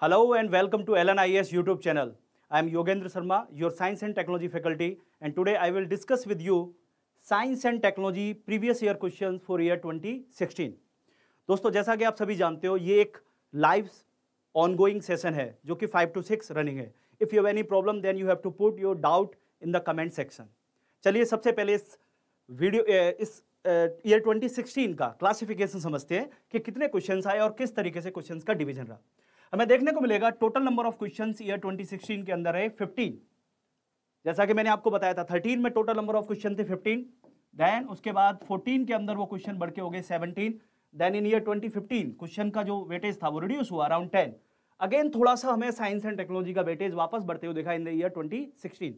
Hello and welcome to LNIS YouTube channel. I am Yogendra Sharma, your Science and Technology faculty and today I will discuss with you Science and Technology previous year questions for year 2016. दोस्तों जैसा कि आप सभी जानते हो ये एक live ongoing session है जो कि 5 to 6 रनिंग है if you have any problem then you have to put your doubt in the comment section चलिए सबसे पहले इस वीडियो इस ईयर 2016 का क्लासिफिकेशन समझते हैं कि कितने क्वेश्चंस आए और किस तरीके से क्वेश्चंस का डिवीजन रहा हमें देखने को मिलेगा total number of question year twenty sixteen के अंदर है फिफ्टीन जैसा कि मैंने आपको बताया था थर्टीन में टोटल नंबर ऑफ क्वेश्चन थे फिफ्टीन देन उसके बाद फोर्टीन के अंदर वो क्वेश्चन बढ़ के हो गए seventeen then in year twenty fifteen question का जो वेटेज था वो रिड्यूस हुआ अराउंड टेन अगेन थोड़ा सा हमें साइंस एंड टेक्नोलॉजी का वेटेज वापस बढ़ते हुए देखा in the year sixteen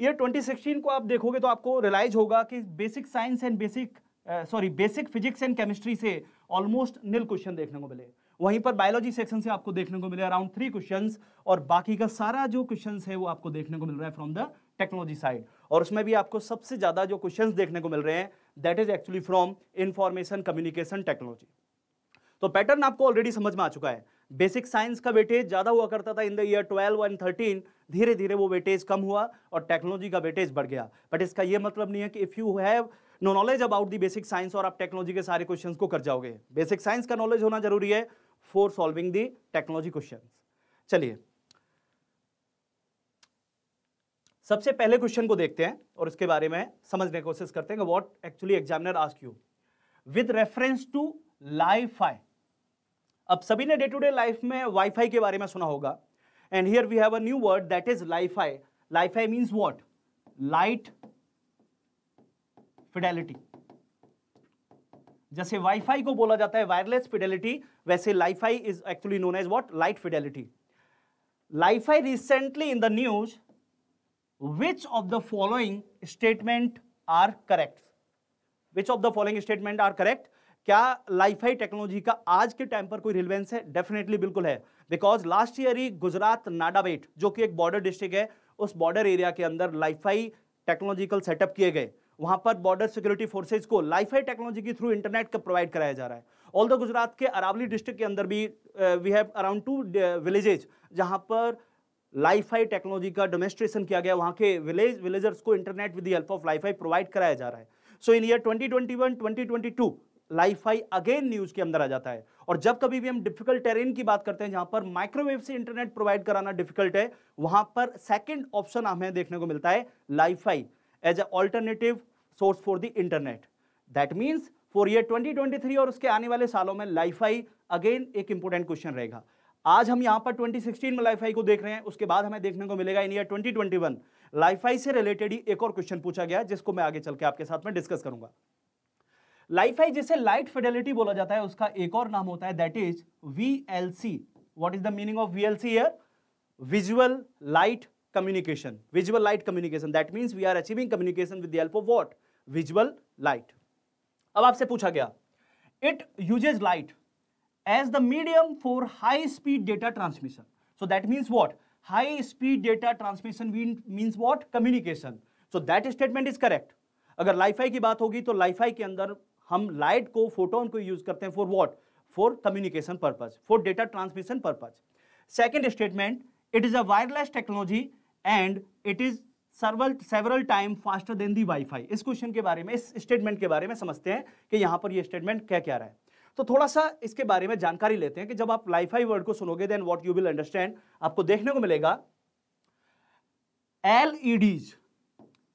year twenty sixteen को आप देखोगे तो आपको रियलाइज होगा कि basic science and basic sorry basic physics and chemistry से ऑलमोस्ट नील क्वेश्चन देखने को मिले वहीं पर बायोलॉजी सेक्शन से आपको देखने को मिले अराउंड थ्री क्वेश्चन और बाकी का सारा जो क्वेश्चन है वो आपको देखने को मिल रहा है फ्रॉम द टेक्नोलॉजी साइड और उसमें भी आपको सबसे ज़्यादा जो क्वेश्चन देखने को मिल रहे हैं that is actually from information communication technology तो पैटर्न आपको ऑलरेडी समझ में आ चुका है बेसिक साइंस का वेटेज ज़्यादा हुआ करता था इन द ईयर 12 एंड 13 धीरे धीरे वो वेटेज कम हुआ और टेक्नोलॉजी का वेटेज बढ़ गया बट इसका ये मतलब नहीं है कि if you have no knowledge about the basic science और आप टेक्नोलॉजी के सारे क्वेश्चन को कर जाओगे बेसिक साइंस का नॉलेज होना जरूरी है for solving the technology question चलिए सबसे पहले क्वेश्चन को देखते हैं और इसके बारे में समझने की कोशिश करते हैं कि what actually examiner ask you with reference to LiFi अब सभी ने डे टू डे लाइफ में वाईफाई के बारे में सुना होगा and here we have a new word that is LiFi LiFi means what light fidelity जैसे वाईफाई को बोला जाता है वायरलेस फिडेलिटी वैसे LiFi is actually known as what light fidelity LiFi recently in the news which of the following statement are correct which of the following statement are correct क्या LiFi technology का आज के time पर कोई relevance है definitely बिल्कुल है because last year ही गुजरात नाडाबेट जो कि एक बॉर्डर डिस्ट्रिक्ट है उस बॉर्डर एरिया के अंदर लाइफाई टेक्नोलॉजिकल सेटअप किए गए वहां पर बॉर्डर सिक्योरिटी फोर्सेज को लाइफाई टेक्नोलॉजी के थ्रू इंटरनेट का प्रोवाइड कराया जा रहा है ऑल द गुजरात के अरावली डिस्ट्रिक्ट के अंदर भी we have around two villages जहां पर लाइफाई टेक्नोलॉजी का डेमोस्ट्रेशन किया गया वहाँ के विलेज विलेजर्स को internet with the help of LiFi provide कराया जा रहा है so in year 2021 2022 LiFi again news के अंदर आ जाता है और जब कभी भी हम डिफिकल्ट टेरेन की बात करते हैं जहां पर माइक्रोवेव से इंटरनेट प्रोवाइड कराना डिफिकल्ट है वहाँ पर सेकेंड ऑप्शन हमें देखने को मिलता है LiFi as a alternative source for the internet that means for year 2023 और उसके आने वाले सालों में लाईफाई अगेन एक इंपॉर्टेंट क्वेश्चन रहेगा आज हम यहाँ पर 2016 में लाईफाई को देख रहे हैं उसके बाद हमें देखने को मिलेगा इन ईयर 2021 लाईफाई से रिलेटेड ही एक और क्वेश्चन पूछा गया जिसको मैं आगे चल के आपके साथ में डिस्कस करूंगा लाईफाई जिसे लाइट फिडेलिटी बोला जाता है उसका एक और नाम होता है that is V L C what is the meaning of V L C year visual light communication visual light communication that means we are achieving communication with the help of what visual light अब आपसे पूछा गया it uses light as the medium for high speed data transmission so that means what high speed data transmission means what communication so that statement is correct अगर Li-Fi की बात होगी तो Li-Fi के अंदर हम लाइट को फोटोन को यूज करते हैं for what for communication purpose for data transmission purpose second statement it is a wireless technology and it is several several time faster than the WiFi इस क्वेश्चन के बारे में इस स्टेटमेंट के बारे में समझते हैं कि यहाँ पर ये स्टेटमेंट क्या क्या रहा है तो थोड़ा सा इसके बारे में जानकारी लेते हैं कि जब आप वाईफाई वर्ड को सुनोगे then what you will understand आपको देखने को मिलेगा एलईडीज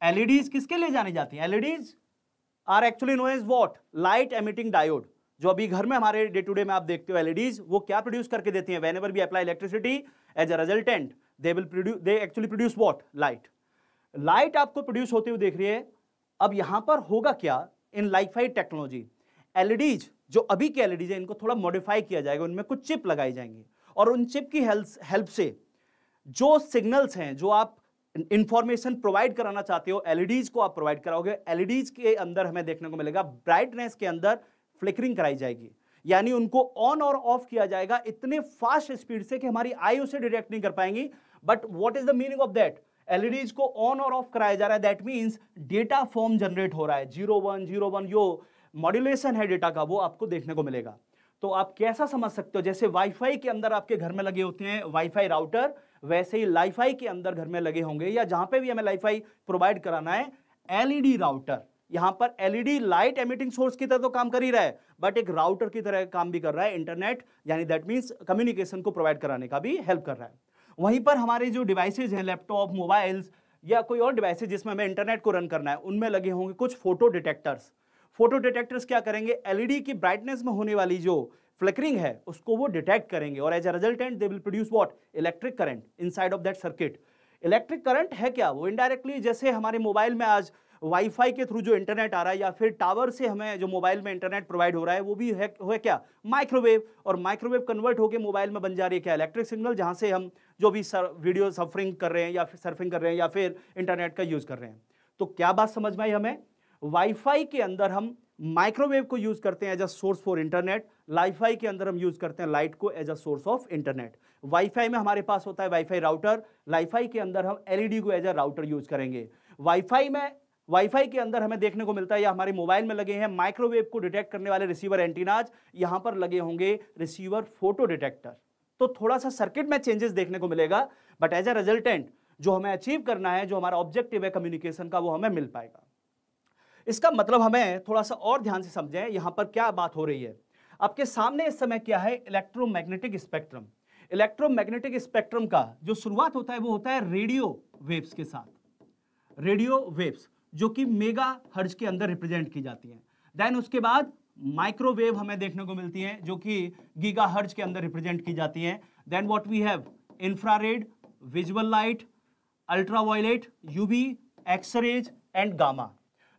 एलईडीज e e किसके लिए जानी जाती हैं LEDs are actually no is what light emitting diode जो अभी घर में हमारे डे टू डे में आप देखते हो एलईडीज e वो क्या प्रोड्यूस करके देती हैं whenever we apply electricity as a resultant they will produce they actually produce what light light आपको प्रोड्यूस होते हुए देख रही है अब यहां पर होगा क्या इन लाइफाइड टेक्नोलॉजी एलईडीज जो अभी के एलईडीज है इनको थोड़ा मॉडिफाई किया जाएगा उनमें कुछ चिप लगाई जाएंगी और उन चिप की हेल्प से जो सिग्नल्स हैं जो आप इंफॉर्मेशन प्रोवाइड कराना चाहते हो एलईडीज को आप प्रोवाइड कराओगे एलईडीज के अंदर हमें देखने को मिलेगा ब्राइटनेस के अंदर फ्लिकरिंग कराई जाएगी यानी उनको ऑन और ऑफ किया जाएगा इतने फास्ट स्पीड से कि हमारी आई उसे डिटेक्ट नहीं कर पाएंगी but what is the meaning of that LEDs को ऑन और ऑफ कराया जा रहा है that means data form generate हो रहा है जीरो वन जीरो वन यो मॉड्यूलेशन है डेटा का वो आपको देखने को मिलेगा तो आप कैसा समझ सकते हो जैसे वाईफाई के अंदर आपके घर में लगे होते हैं वाईफाई राउटर वैसे ही लाईफाई के अंदर घर में लगे होंगे या जहां पे भी हमें लाईफाई प्रोवाइड कराना है एलईडी राउटर यहां पर एलईडी लाइट एमिटिंग सोर्स की तरह तो काम कर ही रहा है बट एक राउटर की तरह काम भी कर रहा है इंटरनेट यानी दैट मीन्स कम्युनिकेशन को प्रोवाइड कराने का भी हेल्प कर रहा है वहीं पर हमारे जो डिवाइसेज हैं लैपटॉप मोबाइल्स या कोई और डिवाइसेज जिसमें हमें इंटरनेट को रन करना है उनमें लगे होंगे कुछ फोटो डिटेक्टर्स फोटो डिटेक्टर्स क्या करेंगे एलईडी की ब्राइटनेस में होने वाली जो फ्लिकरिंग है उसको वो डिटेक्ट करेंगे और as a resultant they will produce what electric current inside of that circuit electric current है क्या वो इनडायरेक्टली जैसे हमारे मोबाइल में आज वाईफाई के थ्रू जो इंटरनेट आ रहा है या फिर टावर से हमें जो मोबाइल में इंटरनेट प्रोवाइड हो रहा है वो भी है, है क्या माइक्रोवेव और माइक्रोवेव कन्वर्ट होकर मोबाइल में बन जा रही है क्या इलेक्ट्रिक सिग्नल जहाँ से हम जो भी सर, वीडियो सफरिंग कर रहे हैं या सर्फिंग कर रहे हैं या फिर इंटरनेट का यूज़ कर रहे हैं तो क्या बात समझ में आई हमें वाईफाई के अंदर हम माइक्रोवेव को यूज़ करते हैं as a source for internet LiFi के अंदर हम यूज़ करते हैं लाइट को as a source of internet WiFi में हमारे पास होता है वाईफाई राउटर लाईफाई के अंदर हम एलईडी को एज अ राउटर यूज़ करेंगे वाईफाई में वाईफाई के अंदर हमें देखने को मिलता है या हमारे मोबाइल में लगे हैं माइक्रोवेव को डिटेक्ट करने वाले रिसीवर एंटीनाज यहां पर लगे होंगे रिसीवर फोटो डिटेक्टर तो थोड़ा सा सर्किट में चेंजेस देखने को मिलेगा बट एज ए रिजल्टेंट जो हमें अचीव करना है जो हमारा ऑब्जेक्टिव है कम्युनिकेशन का वो हमें मिल पाएगा इसका मतलब हमें थोड़ा सा और ध्यान से समझें यहां पर क्या बात हो रही है आपके सामने इस समय क्या है इलेक्ट्रोमैग्नेटिक स्पेक्ट्रम इलेक्ट्रोमैग्नेटिक स्पेक्ट्रम का जो शुरुआत होता है वो होता है रेडियो वेव्स के साथ रेडियो वेव्स जो कि मेगा हर्ज के अंदर रिप्रेजेंट की जाती हैं देन उसके बाद माइक्रोवेव हमें देखने को मिलती हैं जो कि गीगा हर्ज के अंदर रिप्रेजेंट की जाती हैं then what we have infrared visual light ultraviolet UV X rays and gamma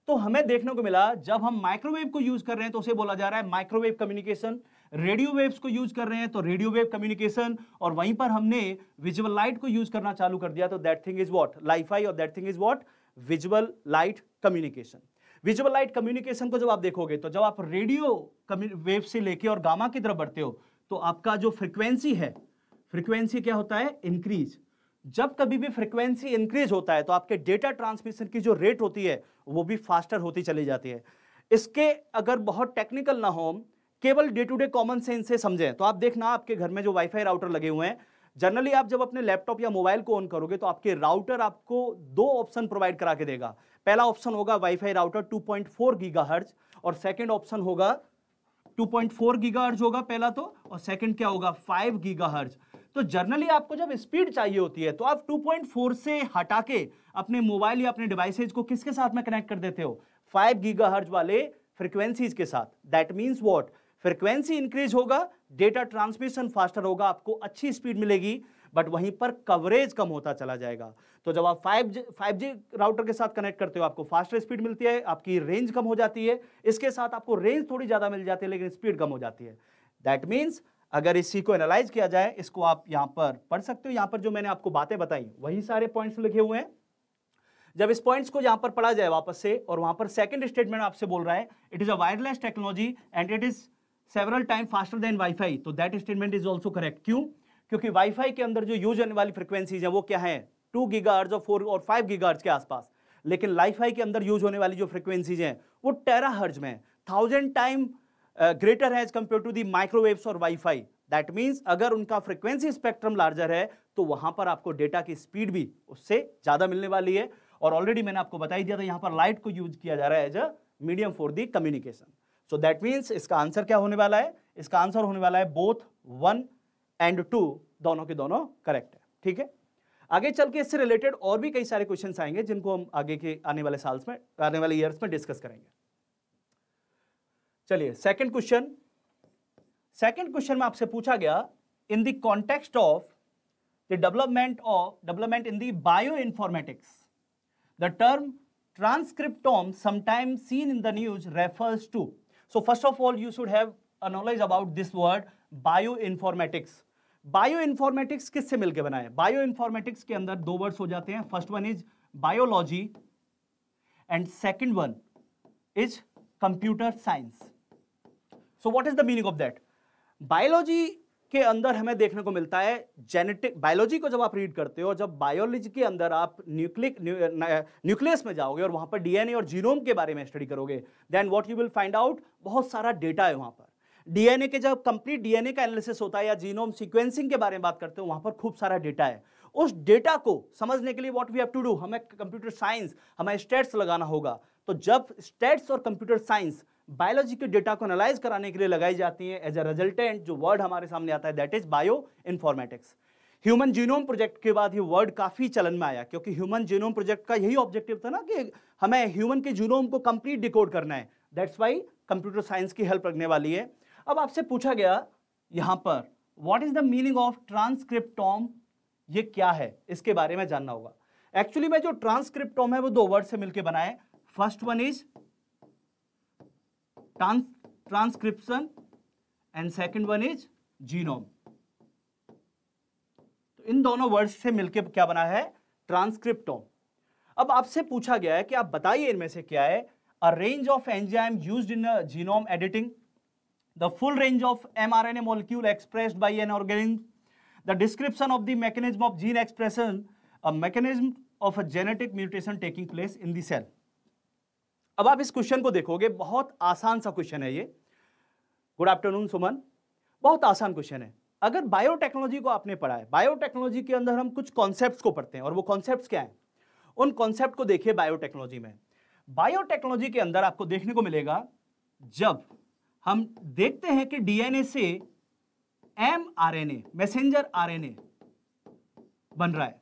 तो हमें देखने को मिला जब हम माइक्रोवेव को यूज कर रहे हैं तो उसे बोला जा रहा है माइक्रोवेव कम्युनिकेशन रेडियो वेव्स को यूज कर रहे हैं तो रेडियो वेव कम्युनिकेशन और वहीं पर हमने विजुअल लाइट को यूज करना चालू कर दिया तो that thing is what LiFi और that thing is what visual light communication visual light communication को जब आप देखोगे तो जब आप रेडियो वेव से लेके और गामा की तरफ बढ़ते हो तो आपका जो फ्रिक्वेंसी है फ्रिक्वेंसी क्या होता है इंक्रीज जब कभी भी फ्रिक्वेंसी इंक्रीज होता है तो आपके डेटा ट्रांसमिशन की जो रेट होती है वो भी फास्टर होती चली जाती है इसके अगर बहुत टेक्निकल ना हो केवल day to day common sense से समझें तो आप देखना आपके घर में जो वाईफाई राउटर लगे हुए हैं जनरली आप जब अपने लैपटॉप या मोबाइल को ऑन करोगे तो आपके राउटर आपको दो ऑप्शन प्रोवाइड करा के देगा पहला ऑप्शन होगा वाईफाई राउटर 2.4 पॉइंट और सेकेंड ऑप्शन होगा 2.4 गीगाहर्ट्ज होगा पहला तो और सेकेंड क्या होगा 5 गीगा तो जर्नली आपको जब स्पीड चाहिए होती है तो आप 2.4 से हटा के अपने मोबाइल या अपने डिवाइसेज को किसके साथ में कनेक्ट कर देते हो 5 गीगा वाले फ्रीक्वेंसीज के साथ that means what frequency increase होगा डेटा ट्रांसमिशन फास्टर होगा आपको अच्छी स्पीड मिलेगी बट वहीं पर कवरेज कम होता चला जाएगा तो जब आप 5G 5G राउटर के साथ कनेक्ट करते हो आपको फास्टर स्पीड मिलती है आपकी रेंज कम हो जाती है इसके साथ आपको रेंज थोड़ी ज़्यादा मिल जाती है लेकिन स्पीड कम हो जाती है दैट मीन्स अगर इसी को एनालाइज किया जाए इसको आप यहाँ पर पढ़ सकते हो यहाँ पर जो मैंने आपको बातें बताई वही सारे पॉइंट्स लिखे हुए हैं जब इस पॉइंट्स को यहाँ पर पढ़ा जाए वापस से और वहाँ पर सेकंड स्टेटमेंट आपसे बोल रहा है it is a wireless technology and it is several time faster than WiFi तो that statement is also correct क्यों क्योंकि वाईफाई के अंदर जो यूज होने वाली फ्रिक्वेंसीज है वो क्या है टू गीगार्ज और फोर और फाइव गीगार्ज के आसपास लेकिन वाईफाई के अंदर यूज होने वाली जो फ्रिक्वेंसीज हैं वो टेरा हर्ज में थाउजेंड टाइम ग्रेटर है as compare to the microwaves और वाईफाई दैट मीन्स अगर उनका फ्रिक्वेंसी स्पेक्ट्रम लार्जर है तो वहां पर आपको डेटा की स्पीड भी उससे ज़्यादा मिलने वाली है और ऑलरेडी मैंने आपको बताई दिया था यहाँ पर लाइट को यूज किया जा रहा है as a medium for the communication so that means इसका आंसर क्या होने वाला है इसका आंसर होने वाला है बोथ वन एंड टू दोनों के दोनों करेक्ट है ठीक है आगे चल के इससे रिलेटेड और भी कई सारे क्वेश्चन आएंगे जिनको हम आगे के आने वाले साल में आने वाले ईयर्स में डिस्कस करेंगे चलिए सेकेंड क्वेश्चन सेकेंड क्वेश्चन में आपसे पूछा गया in the context of the development of development in the bioinformatics the term transcriptome sometime seen in the news refers to So first of all, you should have a knowledge about this word bioinformatics. Bioinformatics किससे मिलकर बना है bioinformatics के अंदर दो words हो जाते हैं first one is biology and second one is computer science so what is the meaning of that biology के अंदर हमें देखने को मिलता है जेनेटिक बायोलॉजी को जब आप रीड करते हो जब बायोलॉजी के अंदर आप न्यूक्लिक न्यूक्लियस में जाओगे और वहां पर डीएनए और जीनोम के बारे में स्टडी करोगे then what you will find out बहुत सारा डेटा है वहां पर डीएनए के जब कंप्लीट डीएनए का एनालिसिस होता है या जीनोम सिक्वेंसिंग के बारे में बात करते हो वहां पर खूब सारा डेटा है उस डेटा को समझने के लिए what we have to do हमें कंप्यूटर साइंस हमें स्टेट्स लगाना होगा तो जब स्टेट्स और कंप्यूटर साइंस बायोलॉजी के डेटा को एनालाइज कराने के लिए लगाई जाती है एज अ रिजल्टेंट जो वर्ड हमारे सामने आता है that is bioinformatics human genome project के बाद ये वर्ड काफ़ी चलन में आया क्योंकि ह्यूमन जीनोम प्रोजेक्ट का यही ऑब्जेक्टिव था ना कि हमें ह्यूमन के जीनोम को कंप्लीट डिकोड करना है दैट्स वाई कंप्यूटर साइंस की हेल्प रखने वाली है अब आपसे पूछा गया यहाँ पर what is the meaning of transcriptome ये क्या है इसके बारे में जानना होगा एक्चुअली में जो ट्रांसक्रिप्टॉम है वो दो वर्ड से मिलकर बनाए first one is trans transcription and second one is genome तो इन दोनों वर्ड्स से मिलकर क्या बना है ट्रांसक्रिप्टोम अब आपसे पूछा गया है कि आप बताइए इनमें से क्या है a range of enzyme use in genome editing the full range of M R N A molecule express by an organism the description of the mechanism of gene expression a mechanism of a genetic mutation taking place in the cell अब आप इस question को देखोगे बहुत आसान सा question है ये गुड आफ्टरनून सुमन बहुत आसान क्वेश्चन है अगर बायोटेक्नोलॉजी को आपने पढ़ा है बायोटेक्नोलॉजी के अंदर हम कुछ कॉन्सेप्ट्स को पढ़ते हैं और वो कॉन्सेप्ट्स क्या हैं उन कॉन्सेप्ट को देखिए बायोटेक्नोलॉजी में बायोटेक्नोलॉजी के अंदर आपको देखने को मिलेगा जब हम देखते हैं कि डीएनए से M R N A messenger R N A बन रहा है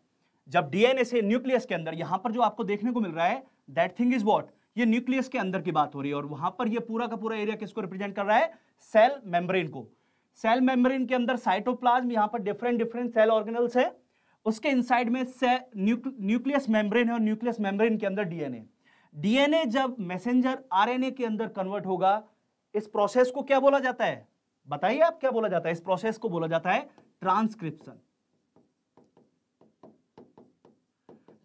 जब डीएनए से न्यूक्लियस के अंदर यहां पर जो आपको देखने को मिल रहा है दैट थिंग इज वॉट ये न्यूक्लियस के अंदर की बात हो रही है और वहां पर ये पूरा का पूरा एरिया किसको रिप्रेजेंट कर रहा है सेल मेम्ब्रेन को सेल मेम्ब्रेन के अंदर साइटोप्लाज्म यहां पर डिफरेंट डिफरेंट सेल ऑर्गेनल्स है उसके इनसाइड में न्यूक्लियस मेम्ब्रेन है और न्यूक्लियस मेम्ब्रेन के अंदर डीएनए डीएनए जब मैसेंजर आरएनए के अंदर कन्वर्ट होगा इस प्रोसेस को क्या बोला जाता है बताइए आप क्या बोला जाता है इस प्रोसेस को बोला जाता है transcription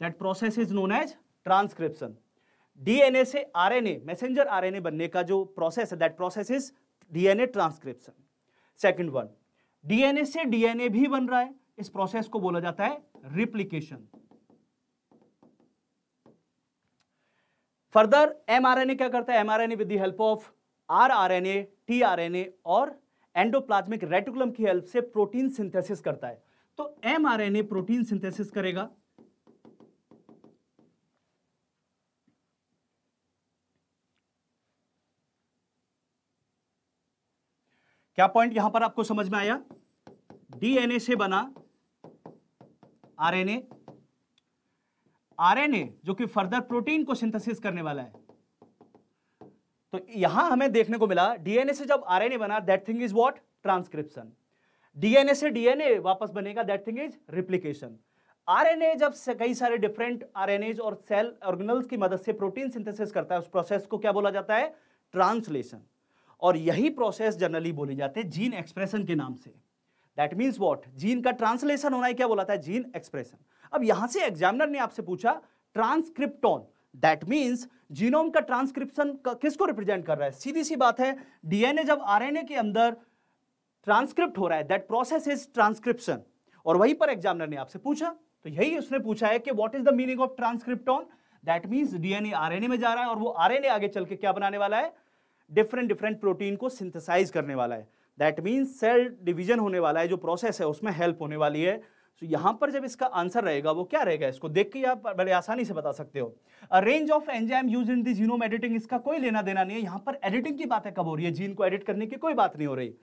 that process is known as transcription DNA से आरएनए मैसेंजर आरएनए बनने का जो प्रोसेस है that process is DNA transcription second one DNA से डीएनए भी बन रहा है इस प्रोसेस को बोला जाता है रिप्लीकेशन फर्दर एमआरएनए क्या करता है mRNA with the help of rRNA tRNA और एंडोप्लाज्मिक रेटिकुलम की हेल्प से प्रोटीन सिंथेसिस करता है तो एमआरएनए प्रोटीन सिंथेसिस करेगा क्या पॉइंट यहां पर आपको समझ में आया डीएनए से बना आरएनए आरएनए जो कि फर्दर प्रोटीन को सिंथेसिस करने वाला है तो यहां हमें देखने को मिला डीएनए से जब आरएनए बना that thing is what transcription DNA से डीएनए वापस बनेगा that thing is replication RNA जब से कई सारे डिफरेंट आरएनए और सेल ऑर्गेनल्स की मदद से प्रोटीन सिंथेसिस करता है उस प्रोसेस को क्या बोला जाता है ट्रांसलेशन और यही प्रोसेस जनरली बोले जाते हैं जीन एक्सप्रेशन के नाम से दैट मीन्स वॉट जीन का ट्रांसलेशन होना है क्या बोला था जीन एक्सप्रेशन अब यहां से एग्जामिनर ने आपसे पूछा ट्रांसक्रिप्टॉन दैट मीन्स जीनोम का ट्रांसक्रिप्शन किसको रिप्रेजेंट कर रहा है सीधी सी बात है डीएनए जब आरएनए के अंदर ट्रांसक्रिप्ट हो रहा है दैट प्रोसेस इज ट्रांसक्रिप्शन और वहीं पर एग्जामिनर ने आपसे पूछा तो यही उसने पूछा है कि what is the meaning of transcriptome that means DNA RNA में जा रहा है और वो आरएनए आगे चल के क्या बनाने वाला है डिफरेंट डिफरेंट प्रोटीन को सिंथेसाइज करने वाला है दैट मीन्स सेल डिवीजन होने वाला है जो प्रोसेस है उसमें हेल्प होने वाली है सो so, यहाँ पर जब इसका आंसर रहेगा वो क्या रहेगा इसको देख के आप बड़े आसानी से बता सकते हो a range of enzyme use in this genome editing इसका कोई लेना देना नहीं है यहाँ पर एडिटिंग की बात है कब हो रही है जीन को एडिट करने की कोई बात नहीं हो रही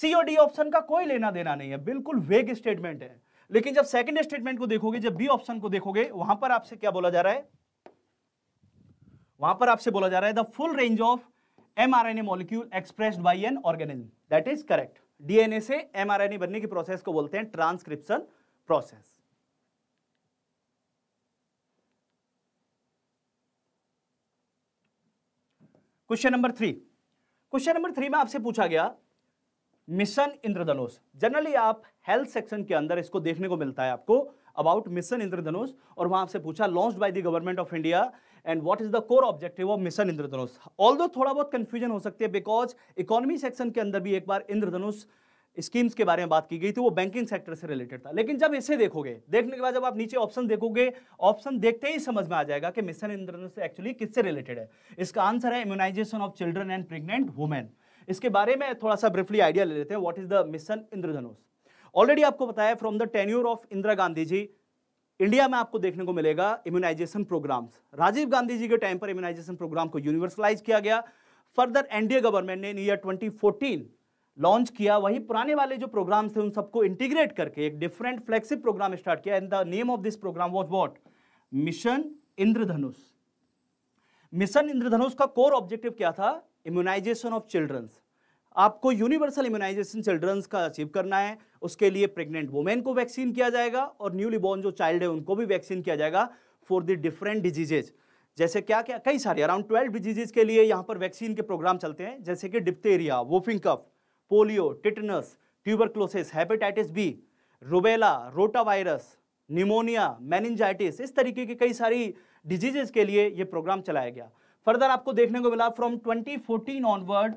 सीओडी ऑप्शन का कोई लेना देना नहीं है बिल्कुल वेग स्टेटमेंट है लेकिन जब सेकेंड स्टेटमेंट को देखोगे जब बी ऑप्शन को देखोगे वहां पर आपसे क्या बोला जा रहा है वहां पर आपसे बोला जा रहा है the full range of mRNA molecule expressed by an organism. That is correct. DNA से एमआरएनए बनने की प्रोसेस को बोलते हैं transcription process question number three question number three में आपसे पूछा गया मिशन इंद्रधनुष जनरली आप हेल्थ सेक्शन के अंदर इसको देखने को मिलता है आपको अबाउट मिशन इंद्रधनुष और वहां आपसे पूछा launch by the government of India and what is the core objective of mission Indradhanush all थोड़ा बहुत कंफ्यूजन हो सकती है बिकॉज इकोनॉमी सेक्शन के अंदर भी एक बार इंद्रधनुष स्कीम्स के बारे में बात की गई थी वो बैंकिंग सेक्टर से रिलेटेड था लेकिन जब इसे देखोगे देखने के बाद जब आप नीचे ऑप्शन देखोगे ऑप्शन देखते ही समझ में आ जाएगा कि मिशन इंद्रधनुष एक्चुअली किससे रिलेटेड है इसका आंसर है immunisation of children and pregnant women इसके बारे में थोड़ा सा ब्रीफली आइडिया ले लेते हैं what is the mission Indradhanush already आपको बताया from the tenure of Indira Gandhi ji India में आपको देखने को मिलेगा इम्यूनाइजेशन प्रोग्राम्स राजीव गांधी जी के टाइम पर इम्यूनाइजेशन प्रोग्राम को यूनिवर्सलाइज किया गया फर्दर एनडीए गवर्नमेंट ने ईयर 2014 लॉन्च किया वही पुराने वाले जो प्रोग्राम्स थे उन सबको इंटीग्रेट करके एक डिफरेंट फ्लेक्सिब प्रोग्राम स्टार्ट किया and the name of this programme was what mission Indradhanush mission Indradhanush का कोर ऑब्जेक्टिव क्या था इम्यूनाइजेशन ऑफ चिल्ड्रंस आपको यूनिवर्सल इम्यूनाइजेशन चिल्ड्रंस का अचीव करना है उसके लिए प्रेग्नेंट वुमेन को वैक्सीन किया जाएगा और न्यूली बॉर्न जो चाइल्ड है उनको भी वैक्सीन किया जाएगा फॉर द डिफरेंट डिजीजेज जैसे क्या क्या कई सारे अराउंड ट्वेल्व डिजीजेज के लिए यहाँ पर वैक्सीन के प्रोग्राम चलते हैं जैसे कि diphtheria whooping cough polio tetanus tuberculosis hepatitis B rubella rotavirus pneumonia meningitis इस तरीके की कई सारी डिजीजेज के लिए ये प्रोग्राम चलाया गया फर्दर आपको देखने को मिला फ्रॉम 2014 ऑनवर्ड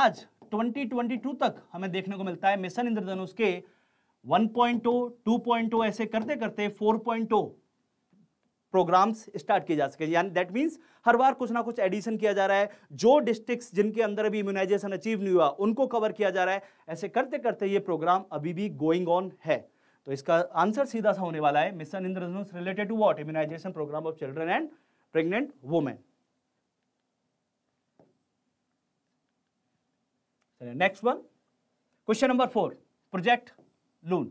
आज 2022 तक हमें देखने को मिलता है मिशन इंद्रधनुष के 1.0 2.0 ऐसे करते करते 4.0 प्रोग्राम्स स्टार्ट किए जा सके यानी दैट मीन्स हर बार कुछ ना कुछ एडिशन किया जा रहा है जो डिस्ट्रिक्ट्स जिनके अंदर अभी इम्यूनाइजेशन अचीव नहीं हुआ उनको कवर किया जा रहा है ऐसे करते करते ये प्रोग्राम अभी भी गोइंग ऑन है तो इसका आंसर सीधा सा होने वाला है mission Indradhanush related to what immunisation programme of children and pregnant women चलिए next one question number four project Loon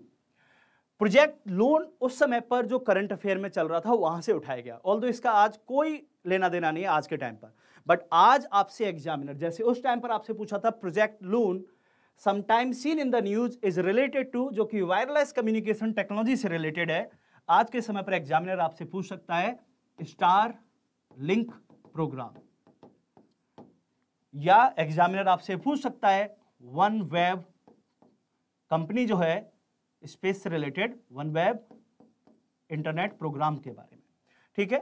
project Loon उस समय पर जो करंट अफेयर में चल रहा था वहां से उठाया गया ऑल इसका आज कोई लेना देना नहीं है आज के टाइम पर बट आज आपसे एग्जामिनर जैसे उस टाइम पर आपसे पूछा था project Loon sometime seen in the news is related to जो कि वायरलेस कम्युनिकेशन टेक्नोलॉजी से रिलेटेड है आज के समय पर एग्जामिनर आपसे पूछ सकता है स्टार लिंक प्रोग्राम या एग्जामिनर आपसे पूछ सकता है वन वेब कंपनी जो है स्पेस से related OneWeb internet programme के बारे में ठीक है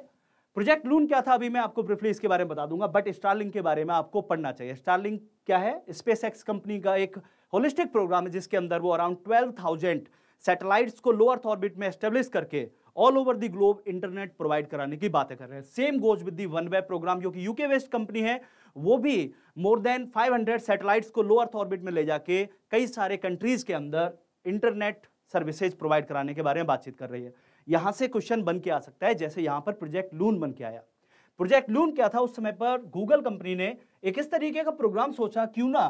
प्रोजेक्ट लून क्या था अभी मैं आपको ब्रीफली इसके बारे में बता दूंगा बट स्टारलिंग के बारे में आपको पढ़ना चाहिए स्टारलिंग क्या है स्पेस एक्स कंपनी का एक होलिस्टिक प्रोग्राम है जिसके अंदर वो अराउंड ट्वेल्व थाउजेंड सैटेलाइट्स को लोअर्थ ऑर्बिट में एस्टेब्लिश करके all over the globe internet provide कराने की बातें कर रहे हैं same goes with the OneWeb programme जो कि यूके वेस्ट कंपनी है वो भी मोर देन 500 सैटेलाइट्स को लो अर्थ ऑर्बिट में ले जाके कई सारे कंट्रीज के अंदर इंटरनेट सर्विसेज प्रोवाइड कराने के बारे में बातचीत कर रही है यहाँ से क्वेश्चन बन के आ सकता है जैसे यहाँ पर प्रोजेक्ट लून बन के आया प्रोजेक्ट लून क्या था उस समय पर गूगल कंपनी ने एक इस तरीके का प्रोग्राम सोचा क्यों ना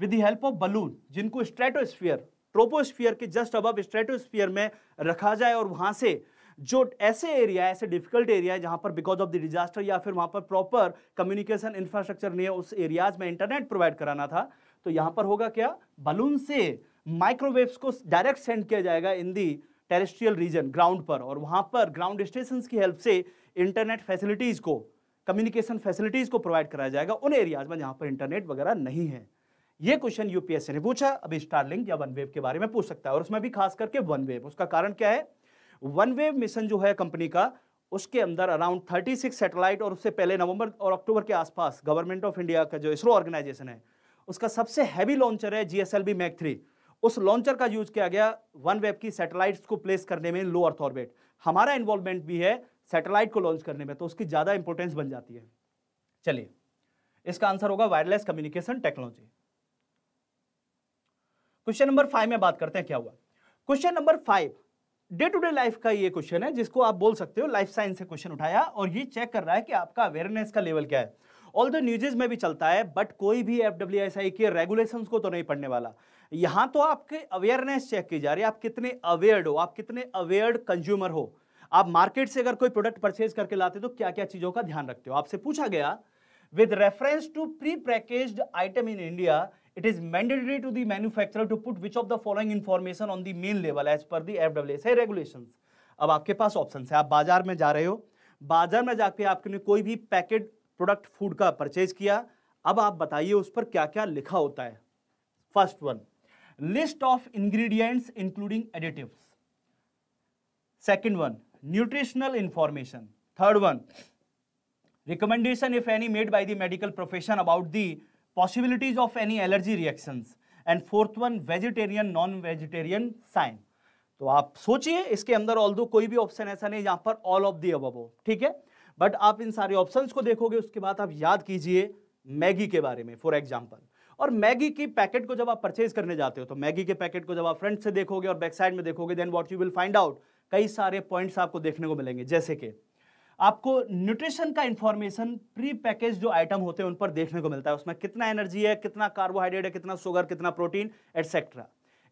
with the help of balloon जिनको स्ट्रेटोस्फियर ट्रोपोस्फियर के जस्ट अब स्ट्रेटोस्फियर में रखा जाए और वहां से जो ऐसे एरिया है ऐसे डिफिकल्ट एरिया है जहाँ पर बिकॉज ऑफ द डिजास्टर या फिर वहाँ पर प्रॉपर कम्युनिकेशन इंफ्रास्ट्रक्चर नहीं है उस एरियाज में इंटरनेट प्रोवाइड कराना था तो यहाँ पर होगा क्या बलून से माइक्रोवेव्स को डायरेक्ट सेंड किया जाएगा in the terrestrial region ground पर और वहाँ पर ग्राउंड स्टेशन की हेल्प से इंटरनेट फैसिलिटीज़ को कम्युनिकेशन फैसिलिटीज़ को प्रोवाइड कराया जाएगा उन एरियाज में जहाँ पर इंटरनेट वगैरह नहीं है ये क्वेश्चन यूपीएससी ने पूछा अभी स्टारलिंक या वन वेव के बारे में पूछ सकता है और उसमें भी खास करके वन वेव उसका कारण क्या है वन वे मिशन जो है कंपनी का उसके अंदर अराउंड 36 सैटेलाइट और उससे पहले नवंबर और अक्टूबर के आसपास गवर्नमेंट ऑफ इंडिया का जो इसरो ऑर्गेनाइजेशन है उसका सबसे हैवी लॉन्चर है जीएसएलवी मैक थ्री उस लॉन्चर का यूज किया गया वन वेब की सैटेलाइट्स को प्लेस करने में लो अर्थ ऑर्बिट हमारा इन्वॉल्वमेंट भी है सैटेलाइट को लॉन्च करने में तो उसकी ज़्यादा इंपॉर्टेंस बन जाती है चलिए इसका आंसर होगा wireless communication technology question number five में बात करते हैं क्या हुआ question number five day to day life का ये क्वेश्चन है जिसको आप बोल सकते हो लाइफ साइंस से क्वेश्चन उठाया और ये चेक कर रहा है कि आपका अवेयरनेस का लेवल क्या है ऑल द न्यूजेज में भी चलता है बट कोई भी एफ डब्ल्यू एस आई के रेगुलेशन को तो नहीं पढ़ने वाला यहाँ तो आपके अवेयरनेस चेक की जा रही है आप कितने अवेयर्ड हो आप कितने अवेयर्ड कंज्यूमर हो आप मार्केट से अगर कोई प्रोडक्ट परचेज करके लाते हो तो क्या क्या चीज़ों का ध्यान रखते हो आपसे पूछा गया with reference to pre package item in India it is mandatory to the manufacturer to put which of the following information on the main label as per the FWSA regulations. अब आपके पास ऑप्शन है आप बाजार में जा रहे हो बाजार में जाके आपने कोई भी पैकेट प्रोडक्ट फूड का परचेज किया अब आप बताइए उस पर क्या क्या लिखा होता है first one list of ingredients including additives second one nutritional information third one recommendation if any made by the medical profession about the possibilities of any allergy reactions and fourth one vegetarian non vegetarian sign तो आप सोचिए इसके अंदर all दो कोई भी option ऐसा नहीं यहाँ पर ऑल ऑफ दी अबो ठीक है बट आप इन सारे ऑप्शन को देखोगे उसके बाद आप याद कीजिए मैगी के बारे में फॉर एग्जाम्पल और मैगी की पैकेट को जब आप परचेज करने जाते हो तो मैगी के पैकेट को जब आप फ्रंट से देखोगे और बैक साइड में देखोगे then what you will find out कई सारे पॉइंट्स आपको देखने को मिलेंगे जैसे कि आपको न्यूट्रिशन का इंफॉर्मेशन प्री पैकेज जो आइटम होते हैं उन पर देखने को मिलता है उसमें कितना एनर्जी है कितना कार्बोहाइड्रेट है कितना शुगर कितना प्रोटीन एटसेट्रा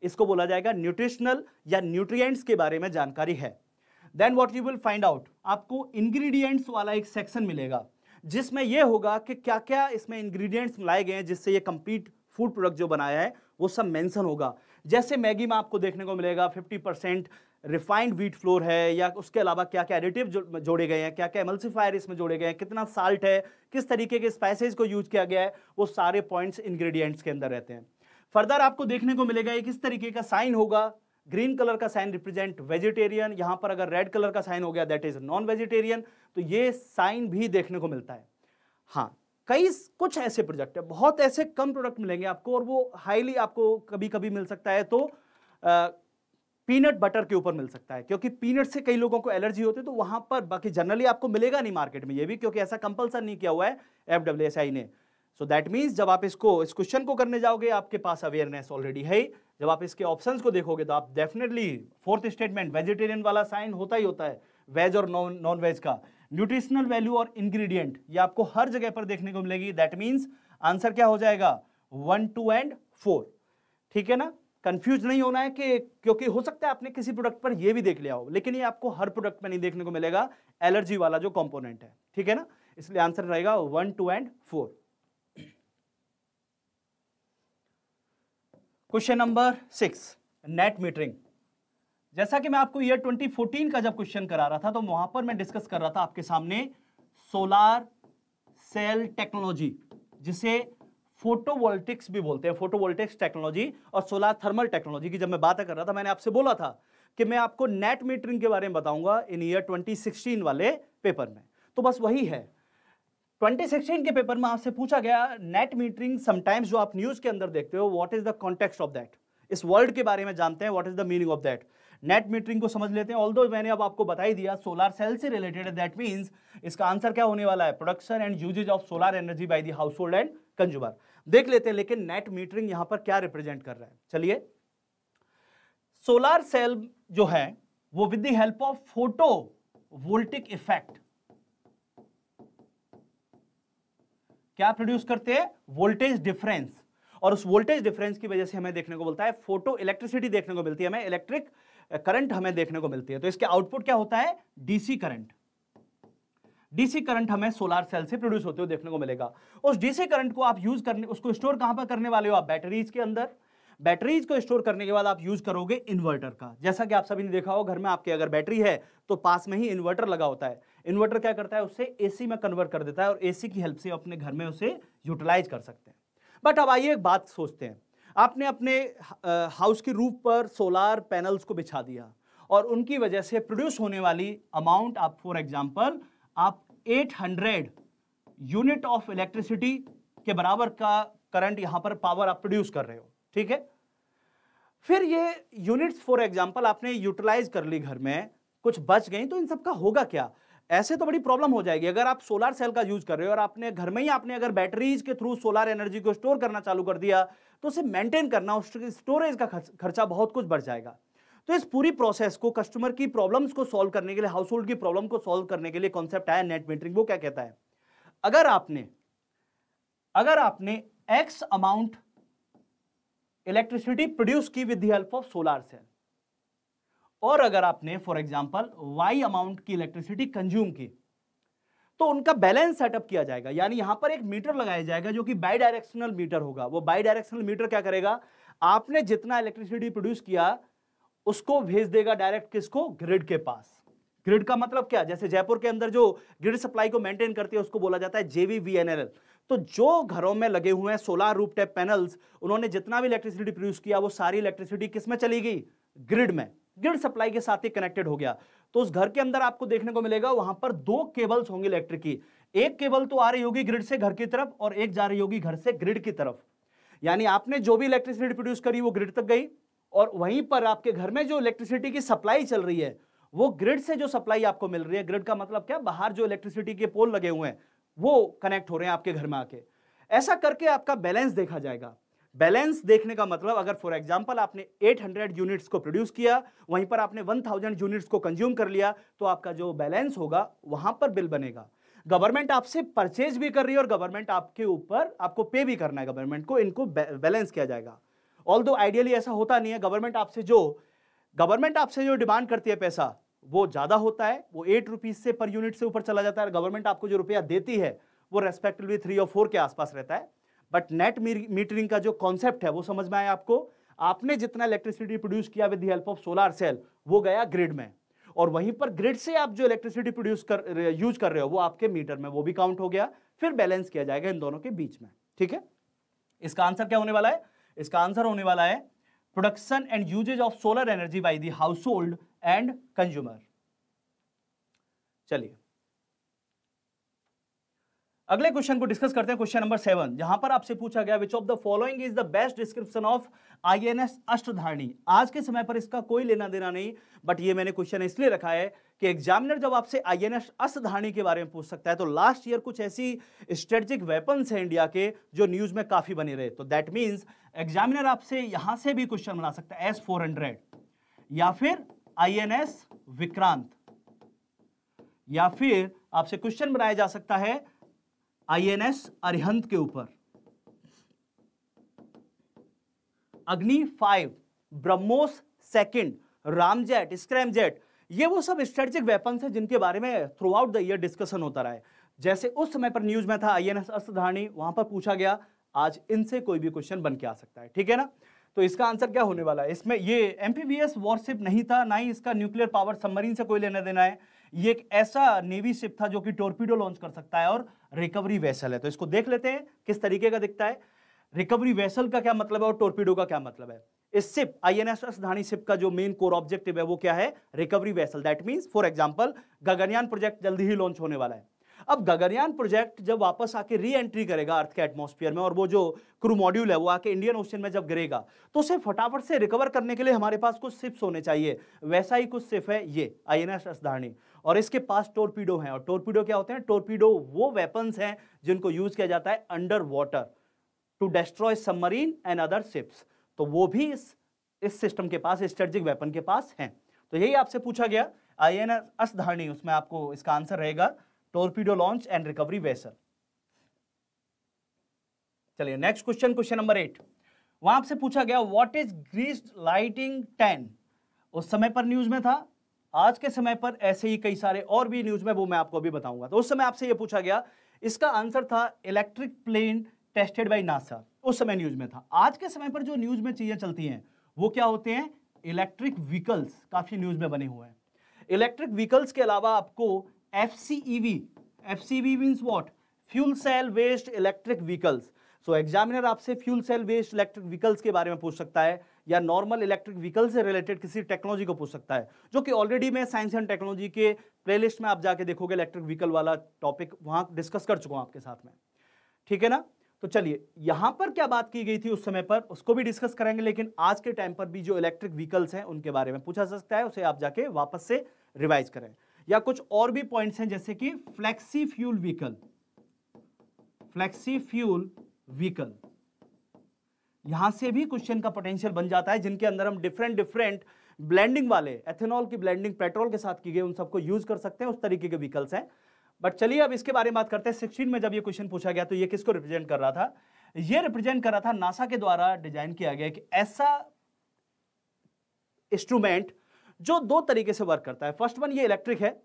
इसको बोला जाएगा न्यूट्रिशनल या न्यूट्रिएंट्स के बारे में जानकारी है then what you will find out आपको इंग्रेडिएंट्स वाला एक सेक्शन मिलेगा जिसमें यह होगा कि क्या क्या इसमें इंग्रेडिएंट्स मिलाए गए हैं जिससे ये कंप्लीट फूड प्रोडक्ट जो बनाया है वो सब मेंशन होगा जैसे मैगी में आपको देखने को मिलेगा 50 परसेंट रिफाइंड वीट फ्लोर है या उसके अलावा क्या क्या एडिटिव जो, जोड़े गए हैं क्या क्या एमल्सिफायर इसमें जोड़े गए हैं कितना साल्ट है किस तरीके के स्पाइसेस को यूज किया गया है वो सारे पॉइंट्स इंग्रेडिएंट्स के अंदर रहते हैं फर्दर आपको देखने को मिलेगा ये किस तरीके का साइन होगा ग्रीन कलर का साइन रिप्रेजेंट वेजिटेरियन यहाँ पर अगर रेड कलर का साइन हो गया दैट इज नॉन वेजिटेरियन तो ये साइन भी देखने को मिलता है हाँ कई कुछ ऐसे प्रोजेक्ट है बहुत ऐसे कम प्रोडक्ट मिलेंगे आपको और वो हाईली आपको कभी कभी मिल सकता है तो पीनट बटर के ऊपर मिल सकता है क्योंकि पीनट से कई लोगों को एलर्जी होती है तो वहां पर बाकी जनरली आपको मिलेगा नहीं मार्केट में ये भी क्योंकि ऐसा कंपलसर नहीं किया हुआ है एफ डब्ल्यू एस आई ने सो दैट मीन्स जब आप इसको इस क्वेश्चन को करने जाओगे आपके पास अवेयरनेस ऑलरेडी है जब आप इसके ऑप्शन को देखोगे तो आप डेफिनेटली फोर्थ स्टेटमेंट वेजिटेरियन वाला साइन होता ही होता है वेज और नॉन वेज का न्यूट्रिशनल वैल्यू और इंग्रेडिएंट ये आपको हर जगह पर देखने को मिलेगी दैट मीन्स आंसर क्या हो जाएगा वन टू एंड फोर ठीक है ना कंफ्यूज नहीं होना है कि क्योंकि हो सकता है आपने किसी प्रोडक्ट पर ये भी देख लिया हो लेकिन ये आपको हर प्रोडक्ट में नहीं देखने को मिलेगा एलर्जी वाला जो कंपोनेंट है ठीक है ना इसलिए आंसर रहेगा one two and four question number six net metering जैसा कि मैं आपको ईयर 2014 का जब क्वेश्चन करा रहा था तो वहां पर मैं डिस्कस कर रहा था आपके सामने सोलार सेल टेक्नोलॉजी जिसे फोटोवोल्टिक्स भी बोलते हैं फोटोवोल्टिक्स टेक्नोलॉजी और सोलार थर्मल टेक्नोलॉजी की जब मैं बात कर रहा था मैंने आपसे बोला था कि मैं आपको नेट मीटरिंग के बारे में बताऊंगा इन ईयर 2016 वाले पेपर में तो बस वही है 2016 के पेपर में आपसे पूछा गया नेट मीटरिंग समटाइम्स जो आप न्यूज़ के अंदर देखते हो what is the context of that इस वर्ल्ड के बारे में जानते हैं what is the meaning of that net metering को समझ लेते हैं ऑल मैंने अब आपको बताई दिया सोलर सेल से रिलेटेड दैट मीन्स इसका आंसर क्या होने वाला है production and usages of solar energy by the household and consumer देख लेते हैं लेकिन नेट मीटरिंग यहां पर क्या रिप्रेजेंट कर रहा है चलिए सोलार सेल जो है वो with the help of photovoltaic effect क्या प्रोड्यूस करते हैं वोल्टेज डिफरेंस और उस वोल्टेज डिफरेंस की वजह से हमें देखने को मिलता है फोटो इलेक्ट्रिसिटी देखने को मिलती है हमें इलेक्ट्रिक करंट हमें देखने को मिलती है तो इसके आउटपुट क्या होता है डीसी करंट डीसी करंट हमें सोलर सेल से प्रोड्यूस होते हुए देखने को मिलेगा उस डीसी करंट को आप यूज करने उसको स्टोर कहां पर करने वाले हो आप बैटरीज के अंदर बैटरीज को स्टोर करने के बाद आप यूज करोगे इन्वर्टर का जैसा कि आप सभी ने देखा हो घर में आपके अगर बैटरी है तो पास में ही इन्वर्टर लगा होता है इन्वर्टर क्या करता है उसे एसी में कन्वर्ट कर देता है और एसी की हेल्प से अपने घर में उसे यूटिलाइज कर सकते हैं बट अब आइए एक बात सोचते हैं आपने अपने हाउस के रूफ पर सोलार पैनल्स को बिछा दिया और उनकी वजह से प्रोड्यूस होने वाली अमाउंट आप फॉर एग्जाम्पल आप 800 यूनिट ऑफ इलेक्ट्रिसिटी के बराबर का करंट यहां पर पावर आप प्रोड्यूस कर रहे हो ठीक है फिर ये यूनिट्स फॉर एग्जांपल आपने यूटिलाइज कर ली घर में कुछ बच गई तो इन सब का होगा क्या ऐसे तो बड़ी प्रॉब्लम हो जाएगी अगर आप सोलर सेल का यूज कर रहे हो और आपने घर में ही आपने अगर बैटरीज के थ्रू सोलर एनर्जी को स्टोर करना चालू कर दिया तो उसे मेंटेन करना उसके स्टोरेज का खर्चा बहुत कुछ बढ़ जाएगा तो इस पूरी प्रोसेस को कस्टमर की प्रॉब्लम्स को सॉल्व करने के लिए हाउस होल्ड की प्रॉब्लम को सॉल्व करने के लिए कॉन्सेप्ट आया नेट मेटरिंग वो क्या कहता है अगर आपने अगर आपने एक्स अमाउंट इलेक्ट्रिसिटी प्रोड्यूस की with help of solar cell और अगर आपने फॉर एग्जाम्पल वाई अमाउंट की इलेक्ट्रिसिटी कंज्यूम की तो उनका बैलेंस सेटअप किया जाएगा यानी यहां पर एक मीटर लगाया जाएगा जो कि बाई डायरेक्शनल मीटर होगा वो बाई डायरेक्शनल मीटर क्या करेगा आपने जितना इलेक्ट्रिसिटी प्रोड्यूस किया उसको भेज देगा डायरेक्ट किसको ग्रिड के पास ग्रिड का मतलब क्या जैसे जयपुर के अंदर जो ग्रिड सप्लाई को मेंटेन करती है उसको बोला जाता है जेवीवीएनएल तो जो घरों में लगे हुए हैं सोलार रूपटैप पैनल्स उन्होंने जितना भी इलेक्ट्रिसिटी प्रोड्यूस किया वो सारी इलेक्ट्रिसिटी किस में चली गई ग्रिड में ग्रिड सप्लाई के साथ ही कनेक्टेड हो गया तो उस घर के अंदर आपको देखने को मिलेगा वहां पर दो केबल्स होंगे इलेक्ट्रिक की एक केबल तो आ रही होगी ग्रिड से घर की तरफ और एक जा रही होगी घर से ग्रिड की तरफ यानी आपने जो भी इलेक्ट्रिसिटी प्रोड्यूस करी वो ग्रिड तक गई और वहीं पर आपके घर में जो इलेक्ट्रिसिटी की सप्लाई चल रही है वो ग्रिड से जो सप्लाई आपको मिल रही है ग्रिड का मतलब क्या बाहर जो इलेक्ट्रिसिटी के पोल लगे हुए हैं वो कनेक्ट हो रहे हैं आपके घर में आके ऐसा करके आपका बैलेंस देखा जाएगा बैलेंस देखने का मतलब अगर फॉर एग्जाम्पल आपने 800 यूनिट्स को प्रोड्यूस किया वहीं पर आपने 1000 यूनिट्स को कंज्यूम कर लिया तो आपका जो बैलेंस होगा वहां पर बिल बनेगा गवर्नमेंट आपसे परचेज भी कर रही है और गवर्नमेंट आपके ऊपर आपको पे भी करना है गवर्नमेंट को इनको बैलेंस किया जाएगा ऑल आइडियली ऐसा होता नहीं है गवर्नमेंट आपसे जो गवर्नमेंट आपसे जो डिमांड करती है पैसा वो ज़्यादा होता है वो एट रुपीज़ से पर यूनिट से ऊपर चला जाता है गवर्नमेंट आपको जो रुपया देती है वो रेस्पेक्टिवली थ्री और फोर के आसपास रहता है बट नेट मीटरिंग का जो कॉन्सेप्ट है वो समझ में आया आपको आपने जितना इलेक्ट्रिसिटी प्रोड्यूस किया with help of solar cell वो गया ग्रिड में और वहीं पर ग्रिड से आप जो इलेक्ट्रिसिटी प्रोड्यूस कर यूज कर रहे हो वो आपके मीटर में वो भी काउंट हो गया फिर बैलेंस किया जाएगा इन दोनों के बीच में ठीक है इसका आंसर क्या होने वाला है इसका आंसर होने वाला है production and usages of solar energy by the household and consumer चलिए अगले क्वेश्चन को डिस्कस करते हैं क्वेश्चन नंबर सेवन जहां पर आपसे पूछा गया which of the following is the best description of I N S अष्टधारणी आज के समय पर इसका कोई लेना देना नहीं बट ये मैंने क्वेश्चन इसलिए रखा है कि एग्जामिनर जब आपसे आई एन एस अष्टधारणी के बारे में पूछ सकता है तो लास्ट ईयर कुछ ऐसी स्ट्रेटेजिक वेपन्स हैं इंडिया के जो न्यूज में काफी बने रहे तो दैट मीन्स एग्जामिनर आपसे यहां से भी क्वेश्चन बना सकता है एस फोर हंड्रेड या फिर आई एन एस विक्रांत या फिर आपसे क्वेश्चन बनाया जा सकता है आईएनएस अरिहंत के ऊपर Agni five BrahMos second ramjet scramjet ये वो सब स्ट्रेटेजिक वेपन है जिनके बारे में throughout the year discussion होता रहा है जैसे उस समय पर न्यूज में था आई एन एस अस्त्रधारणी वहां पर पूछा गया आज इनसे कोई भी क्वेश्चन बन के आ सकता है ठीक है ना तो इसका आंसर क्या होने वाला है इसमें ये एमपीवीएस वॉरशिप नहीं था ना ही इसका न्यूक्लियर पावर सबमरीन से कोई लेना देना है ये एक ऐसा नेवी शिप था जो कि टोरपीडो लॉन्च कर सकता है और रिकवरी वेसल है तो इसको देख लेते हैं किस तरीके का दिखता है रिकवरी वेसल का क्या मतलब है और टोरपीडो का क्या मतलब है इस सिप आईएनएसएस धानी सिप का जो मेन कोर ऑब्जेक्टिव है वो क्या है recovery vessel that means for example Gaganyaan project जल्दी ही लॉन्च होने वाला है अब गगनयान प्रोजेक्ट जब वापस आके री एंट्री करेगा अर्थ के एटमोस्फियर में और वो जो क्रू मॉड्यूल है वो आके इंडियन ओशन में जब गिरेगा तो उसे फटाफट से रिकवर करने के लिए हमारे पास कुछ सिप्स होने चाहिए वैसा ही कुछ सिप है ये आई एन धारणी और इसके पास टोरपीडो हैं और टोरपीडो क्या होते हैं टोरपीडो वो वेपन्स हैं जिनको यूज किया जाता है under water to destroy submarine and other ships तो वो भी इस इस सिस्टम के पास स्ट्रेटजिक वेपन के पास हैं तो यही आपसे पूछा गया आई एन एस असधारणी उसमें आपको इसका आंसर रहेगा torpedo launch and recovery vessel चलिए next question question number eight वहां आपसे पूछा गया what is grease lighting ten उस समय पर न्यूज में था आज के समय पर ऐसे ही कई सारे और भी न्यूज में वो मैं आपको अभी बताऊंगा तो उस समय आपसे ये पूछा गया इसका आंसर था electric plane tested by NASA उस समय न्यूज में था आज के समय पर जो न्यूज में चीजें चलती हैं वो क्या होते हैं इलेक्ट्रिक व्हीकल्स काफी न्यूज में बने हुए हैं इलेक्ट्रिक व्हीकल्स के अलावा आपको C V means what fuel cell based electric vehicles so examiner आपसे fuel cell based electric vehicles के बारे में पूछ सकता है या नॉर्मल इलेक्ट्रिक व्हीकल से रिलेटेड किसी टेक्नोलॉजी को पूछ सकता है जो कि ऑलरेडी मैं साइंस एंड टेक्नोलॉजी के प्लेलिस्ट में आप जाके देखोगे इलेक्ट्रिक व्हीकल वाला टॉपिक वहां डिस्कस कर चुका हूं आपके साथ में ठीक है ना तो चलिए यहां पर क्या बात की गई थी उस समय पर उसको भी डिस्कस करेंगे लेकिन आज के टाइम पर भी जो इलेक्ट्रिक व्हीकल्स हैं उनके बारे में पूछा जा सकता है उसे आप जाके वापस से रिवाइज करें या कुछ और भी पॉइंट्स हैं जैसे कि flexi fuel vehicle flexi fuel vehicle यहां से भी क्वेश्चन का पोटेंशियल बन जाता है जिनके अंदर हम डिफरेंट डिफरेंट ब्लेंडिंग वाले एथेनॉल की ब्लेंडिंग पेट्रोल के साथ की गई उन सबको यूज कर सकते हैं उस तरीके के व्हीकल्स हैं बट चलिए अब इसके बारे में बात करते हैं सिक्सटीन में जब ये क्वेश्चन पूछा गया तो ये किसको रिप्रेजेंट कर रहा था ये रिप्रेजेंट कर रहा था नासा के द्वारा डिजाइन किया गया कि ऐसा इंस्ट्रूमेंट जो दो तरीके से वर्क करता है फर्स्ट वन ये इलेक्ट्रिक है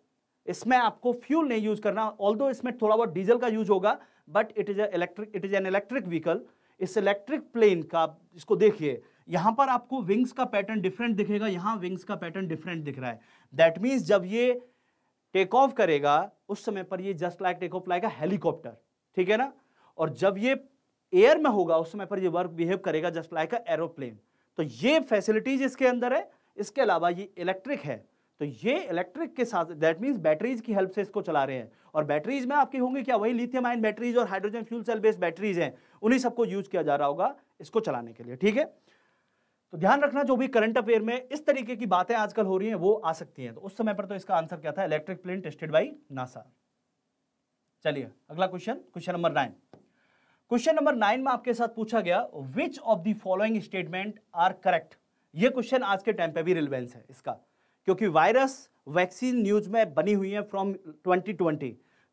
इसमें आपको फ्यूल नहीं यूज करना ऑल इसमें थोड़ा बहुत डीजल का यूज होगा but it is electric it is an electric vehicle इस इलेक्ट्रिक प्लेन का इसको देखिए यहां पर आपको विंग्स का पैटर्न डिफरेंट दिखेगा यहां विंग्स का पैटर्न डिफरेंट दिख रहा है दैट मीन्स जब ये टेक ऑफ करेगा उस समय पर ये जस्ट लाइक टेक ऑफ लाएगा हेलीकॉप्टर ठीक है ना और जब ये एयर में होगा उस समय पर ये वर्क बिहेव करेगा जस्ट लाइक अ एरोप्लेन तो ये फैसिलिटीज इसके अंदर है इसके अलावा ये इलेक्ट्रिक है तो ये इलेक्ट्रिक के साथ दैट मीन्स बैटरीज की हेल्प से इसको चला रहे हैं और बैटरीज में आपकी होंगी क्या वही लिथियम आयन बैटरीज और hydrogen fuel cell based batteries हैं उन्हीं सबको यूज किया जा रहा होगा इसको चलाने के लिए ठीक है तो ध्यान रखना जो भी करंट अफेयर में इस तरीके की बातें आजकल हो रही हैं वो आ सकती हैं तो उस समय पर तो इसका आंसर क्या था electric plane tested by NASA चलिए अगला question question number nine question number nine में आपके साथ पूछा गया which of the following statement are correct ये क्वेश्चन आज के टाइम पे भी रिलेवेंस है इसका क्योंकि वायरस वैक्सीन न्यूज में बनी हुई है फ्रॉम 2020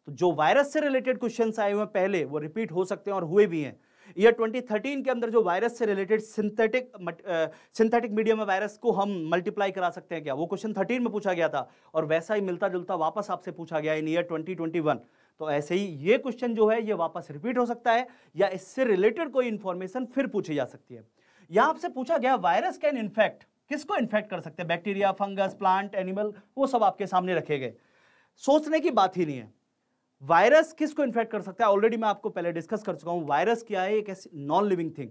तो जो वायरस से रिलेटेड क्वेश्चन आए हुए हैं पहले वो रिपीट हो सकते हैं और हुए भी हैं ईयर 2013 के अंदर जो वायरस से रिलेटेड सिंथेटिक सिंथेटिक मीडिया में वायरस को हम मल्टीप्लाई करा सकते हैं क्या वो क्वेश्चन 13 में पूछा गया था और वैसा ही मिलता जुलता वापस आपसे पूछा गया इन ईयर 2021 तो ऐसे ही ये क्वेश्चन जो है ये वापस रिपीट हो सकता है या इससे रिलेटेड कोई इन्फॉर्मेशन फिर पूछी जा सकती है यहां आपसे पूछा गया वायरस कैन इन्फेक्ट किसको इन्फेक्ट कर सकते हैं बैक्टीरिया फंगस प्लांट एनिमल वो सब आपके सामने रखे गए सोचने की बात ही नहीं है वायरस किसको इन्फेक्ट कर सकता है ऑलरेडी मैं आपको पहले डिस्कस कर चुका हूं वायरस क्या है एक ऐसी नॉन लिविंग थिंग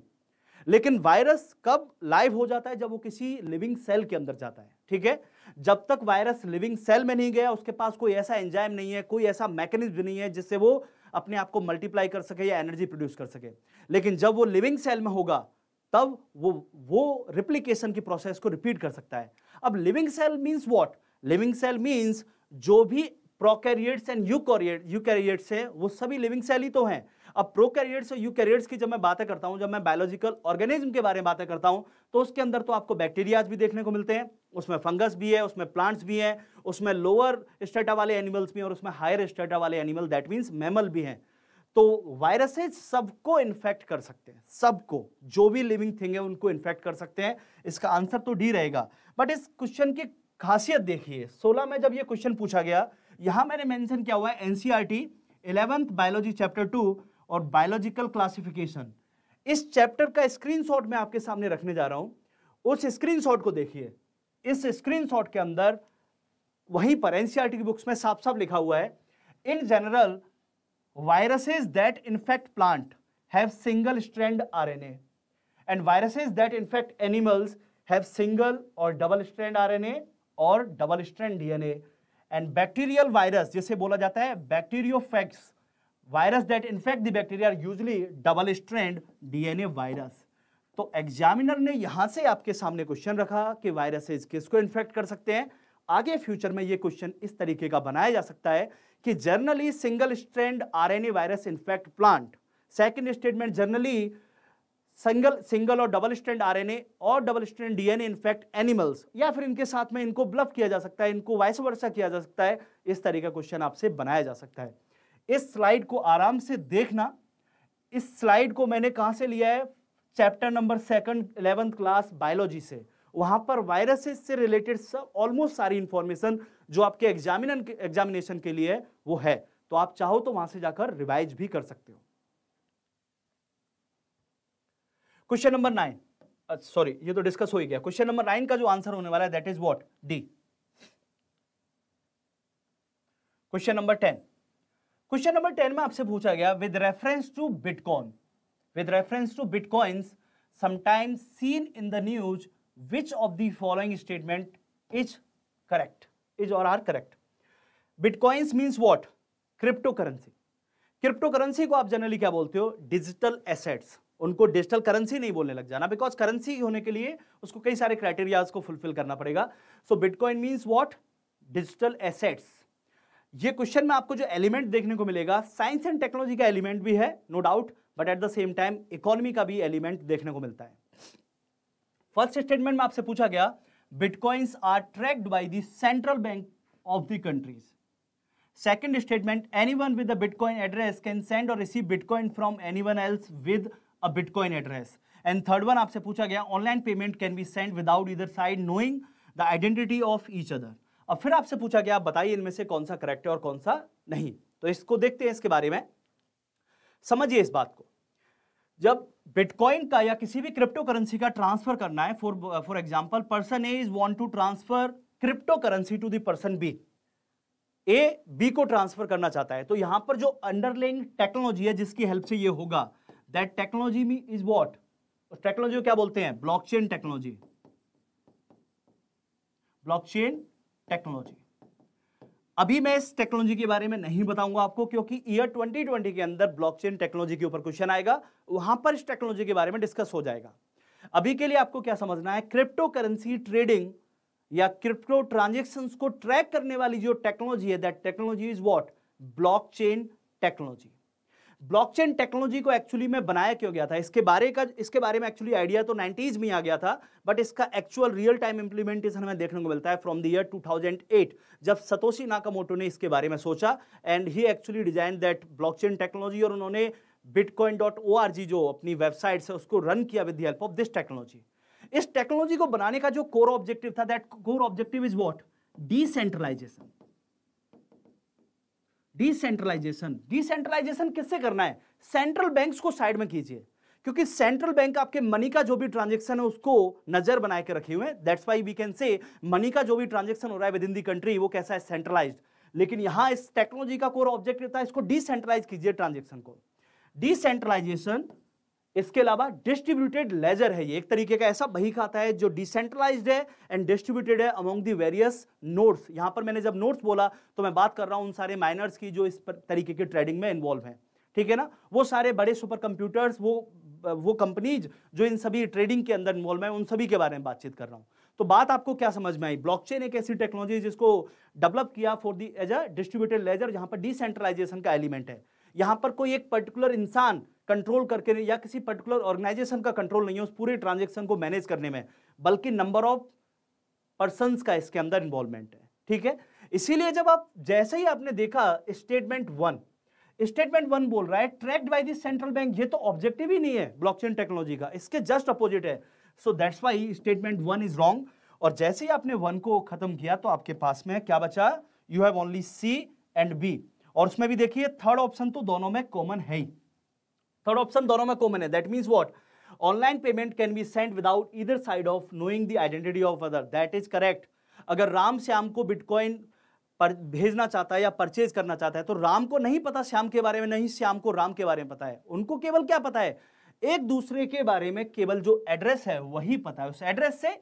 लेकिन वायरस कब लाइव हो जाता है जब वो किसी लिविंग सेल के अंदर जाता है ठीक है जब तक वायरस लिविंग सेल में नहीं गया उसके पास कोई ऐसा एंजाइम नहीं है कोई ऐसा मैकेनिज्म नहीं है जिससे वो अपने आप को मल्टीप्लाई कर सके या एनर्जी प्रोड्यूस कर सके लेकिन जब वो लिविंग सेल में होगा तब वो वो रिप्लीकेशन की प्रोसेस को रिपीट कर सकता है अब living cell means what living cell means जो भी प्रोकैरियट्स एंड यू यूकैरियट्स हैं वो सभी लिविंग सेल ही तो हैं अब प्रोकैरियट्स और यूकैरियट्स की जब मैं बातें करता हूँ जब मैं बायोलॉजिकल ऑर्गेनिज्म के बारे में बातें करता हूँ तो उसके अंदर तो आपको बैक्टीरियाज भी देखने को मिलते हैं उसमें फंगस भी है उसमें प्लांट्स भी हैं उसमें लोअर स्टेटा वाले एनिमल्स भी हैं और उसमें हायर स्टेटा वाले एनिमल दैट मीन्स मेमल भी हैं तो वायरसेज सबको इन्फेक्ट कर सकते हैं सबको जो भी लिविंग थिंग है उनको इन्फेक्ट कर सकते हैं इसका आंसर तो डी रहेगा बट इस क्वेश्चन की खासियत देखिए 16 में जब ये क्वेश्चन पूछा गया यहां मैंने मेंशन किया हुआ है NCERT 11th biology chapter two और बायोलॉजिकल क्लासिफिकेशन इस चैप्टर का स्क्रीनशॉट मैं आपके सामने रखने जा रहा हूं उस स्क्रीनशॉट को देखिए इस स्क्रीनशॉट के अंदर वहीं पर एनसीईआरटी e की बुक्स में साफ साफ लिखा हुआ है in general viruses that infect plant have single strand RNA and viruses that infect animals have single or double strand RNA or double strand dna and bacterial virus jise bola jata hai bacteriophages virus that infect the bacteria are usually double strand dna virus तो examiner ने यहां से आपके सामने question रखा कि viruses किसको infect कर सकते हैं आगे फ्यूचर में ये क्वेश्चन इस तरीके का बनाया जा सकता है कि generally single strand RNA virus infect plant second statement generally single single और डबल स्ट्रैंड आरएनए और double strand DNA infect animals या फिर इनके साथ में इनको ब्लफ किया जा सकता है इनको वाइस वर्षा किया जा सकता है इस तरह का क्वेश्चन आपसे बनाया जा सकता है इस स्लाइड को आराम से देखना इस स्लाइड को मैंने कहाँ से लिया है chapter number second eleventh class biology से वहां पर वायरसेस से रिलेटेड सब ऑलमोस्ट सारी इंफॉर्मेशन जो आपके एग्जामिन एग्जामिनेशन के लिए है वो है तो आप चाहो तो वहां से जाकर रिवाइज भी कर सकते हो क्वेश्चन नंबर नाइन सॉरी ये तो डिस्कस हो ही गया क्वेश्चन नंबर नाइन का जो आंसर होने वाला है that is what D question number ten question number ten में आपसे पूछा गया with reference to bitcoin with reference to bitcoins sometimes seen in the news which of the following statement is correct is or are correct bitcoins means what cryptocurrency currency को आप generally क्या बोलते हो digital assets उनको digital currency नहीं बोलने लग जाना बिकॉज करेंसी होने के लिए उसको कई सारे क्राइटेरियाज को फुलफिल करना पड़ेगा so bitcoin means what digital assets ये क्वेश्चन में आपको जो एलिमेंट देखने को मिलेगा साइंस एंड टेक्नोलॉजी का एलिमेंट भी है no doubt but at the same time economy का भी एलिमेंट देखने को मिलता है फर्स्ट स्टेटमेंट में आपसे पूछा गया bitcoins are tracked by the central bank of the countries second statement anyone with a bitcoin address can send और receive bitcoin from anyone else with a bitcoin address and third one आपसे पूछा गया online payment can be send without either side knowing the identity of each other अब फिर आपसे पूछा गया बताइए इनमें से कौन सा करेक्ट है और कौन सा नहीं तो इसको देखते हैं इसके बारे में समझिए इस बात को जब बिटकॉइन का या किसी भी क्रिप्टो करेंसी का ट्रांसफर करना है for for example person A is want to transfer crypto currency to the person B A B को ट्रांसफर करना चाहता है तो यहां पर जो अंडरलिंग टेक्नोलॉजी है जिसकी हेल्प से ये होगा that technology me is what उस टेक्नोलॉजी को क्या बोलते हैं ब्लॉकचेन टेक्नोलॉजी ब्लॉकचेन टेक्नोलॉजी अभी मैं इस टेक्नोलॉजी के बारे में नहीं बताऊंगा आपको क्योंकि ईयर 2020 के अंदर ब्लॉकचेन टेक्नोलॉजी के ऊपर क्वेश्चन आएगा वहां पर इस टेक्नोलॉजी के बारे में डिस्कस हो जाएगा अभी के लिए आपको क्या समझना है क्रिप्टो करेंसी ट्रेडिंग या क्रिप्टो ट्रांजेक्शन को ट्रैक करने वाली जो टेक्नोलॉजी है that technology is what block technology blockchain technology को एक्चुअली में बनाया क्यों गया था इसके बारे का इसके बारे में एक्चुअली आइडिया तो नाइनटीज में आ गया था बट इसका एक्चुअल रियल टाइम इंप्लीमेंटेशन हमें देखने को मिलता है फ्रॉम द ईयर 2008 जब सतोशी नाकामोटो ने इसके बारे में सोचा and he actually design that block technology और उन्होंने bitcoin dot O R G जो अपनी वेबसाइट है उसको रन किया with help of this technology इस टेक्नोलॉजी को बनाने का जो कोर ऑब्जेक्टिव था that core objective is what decentralization decentralization decentralization किससे करना है सेंट्रल बैंक्स को साइड में कीजिए क्योंकि सेंट्रल बैंक आपके मनी का जो भी ट्रांजेक्शन है उसको नजर बना के रखे हुए हैं that's why we can say money का जो भी ट्रांजेक्शन हो रहा है विद इन दी कंट्री वो कैसा है सेंट्रलाइज लेकिन यहां इस टेक्नोलॉजी का कोर ऑब्जेक्ट रहता है इसको डिसेंट्रलाइज कीजिए ट्रांजेक्शन को डिसेंट्रलाइजेशन इसके अलावा डिस्ट्रीब्यूटेड लेजर है ये एक तरीके का ऐसा बही खाता है जो डिसेंट्रलाइज्ड है एंड डिस्ट्रीब्यूटेड है अमोंग दी वेरियस नोट्स यहां पर मैंने जब नोट्स बोला तो मैं बात कर रहा हूं उन सारे माइनर्स की जो इस तरीके की ट्रेडिंग में इन्वॉल्व है ठीक है ना वो सारे बड़े सुपर कंप्यूटर्स वो वो कंपनीज जो इन सभी ट्रेडिंग के अंदर इन्वॉल्व है उन सभी के बारे में बातचीत कर रहा हूँ तो बात आपको क्या समझ में आई ब्लॉकचेन एक ऐसी टेक्नोलॉजी जिसको डेवलप किया for the as a distributed ledger जहां पर डिसेंट्रलाइजेशन का एलिमेंट है यहाँ पर कोई एक पर्टिकुलर इंसान कंट्रोल करके या किसी पर्टिकुलर ऑर्गेनाइजेशन का कंट्रोल नहीं है उस पूरे ट्रांजेक्शन को मैनेज करने में बल्कि नंबर ऑफ पर्सन का इसके अंदर इन्वॉल्वमेंट है ठीक है इसीलिए जब आप जैसे ही आपने देखा स्टेटमेंट वन स्टेटमेंट वन बोल रहा है tracked by this central bank ये तो ऑब्जेक्टिव ही नहीं है ब्लॉकचेन टेक्नोलॉजी का इसके जस्ट अपोजिट है so that's why statement one is wrong और जैसे ही आपने वन को खत्म किया तो आपके पास में क्या बचा you have only C and B और उसमें भी देखिए थर्ड ऑप्शन तो दोनों में कॉमन है ही थर्ड ऑप्शन दोनों में कॉमन है that means what online payment can be send without either side of knowing the identity of other that is correct अगर राम श्याम को बिटकॉइन पर भेजना चाहता है या परचेज करना चाहता है तो राम को नहीं पता श्याम के बारे में नहीं श्याम को राम के बारे में पता है उनको केवल क्या पता है एक दूसरे के बारे में केवल जो एड्रेस है वही पता है उस एड्रेस से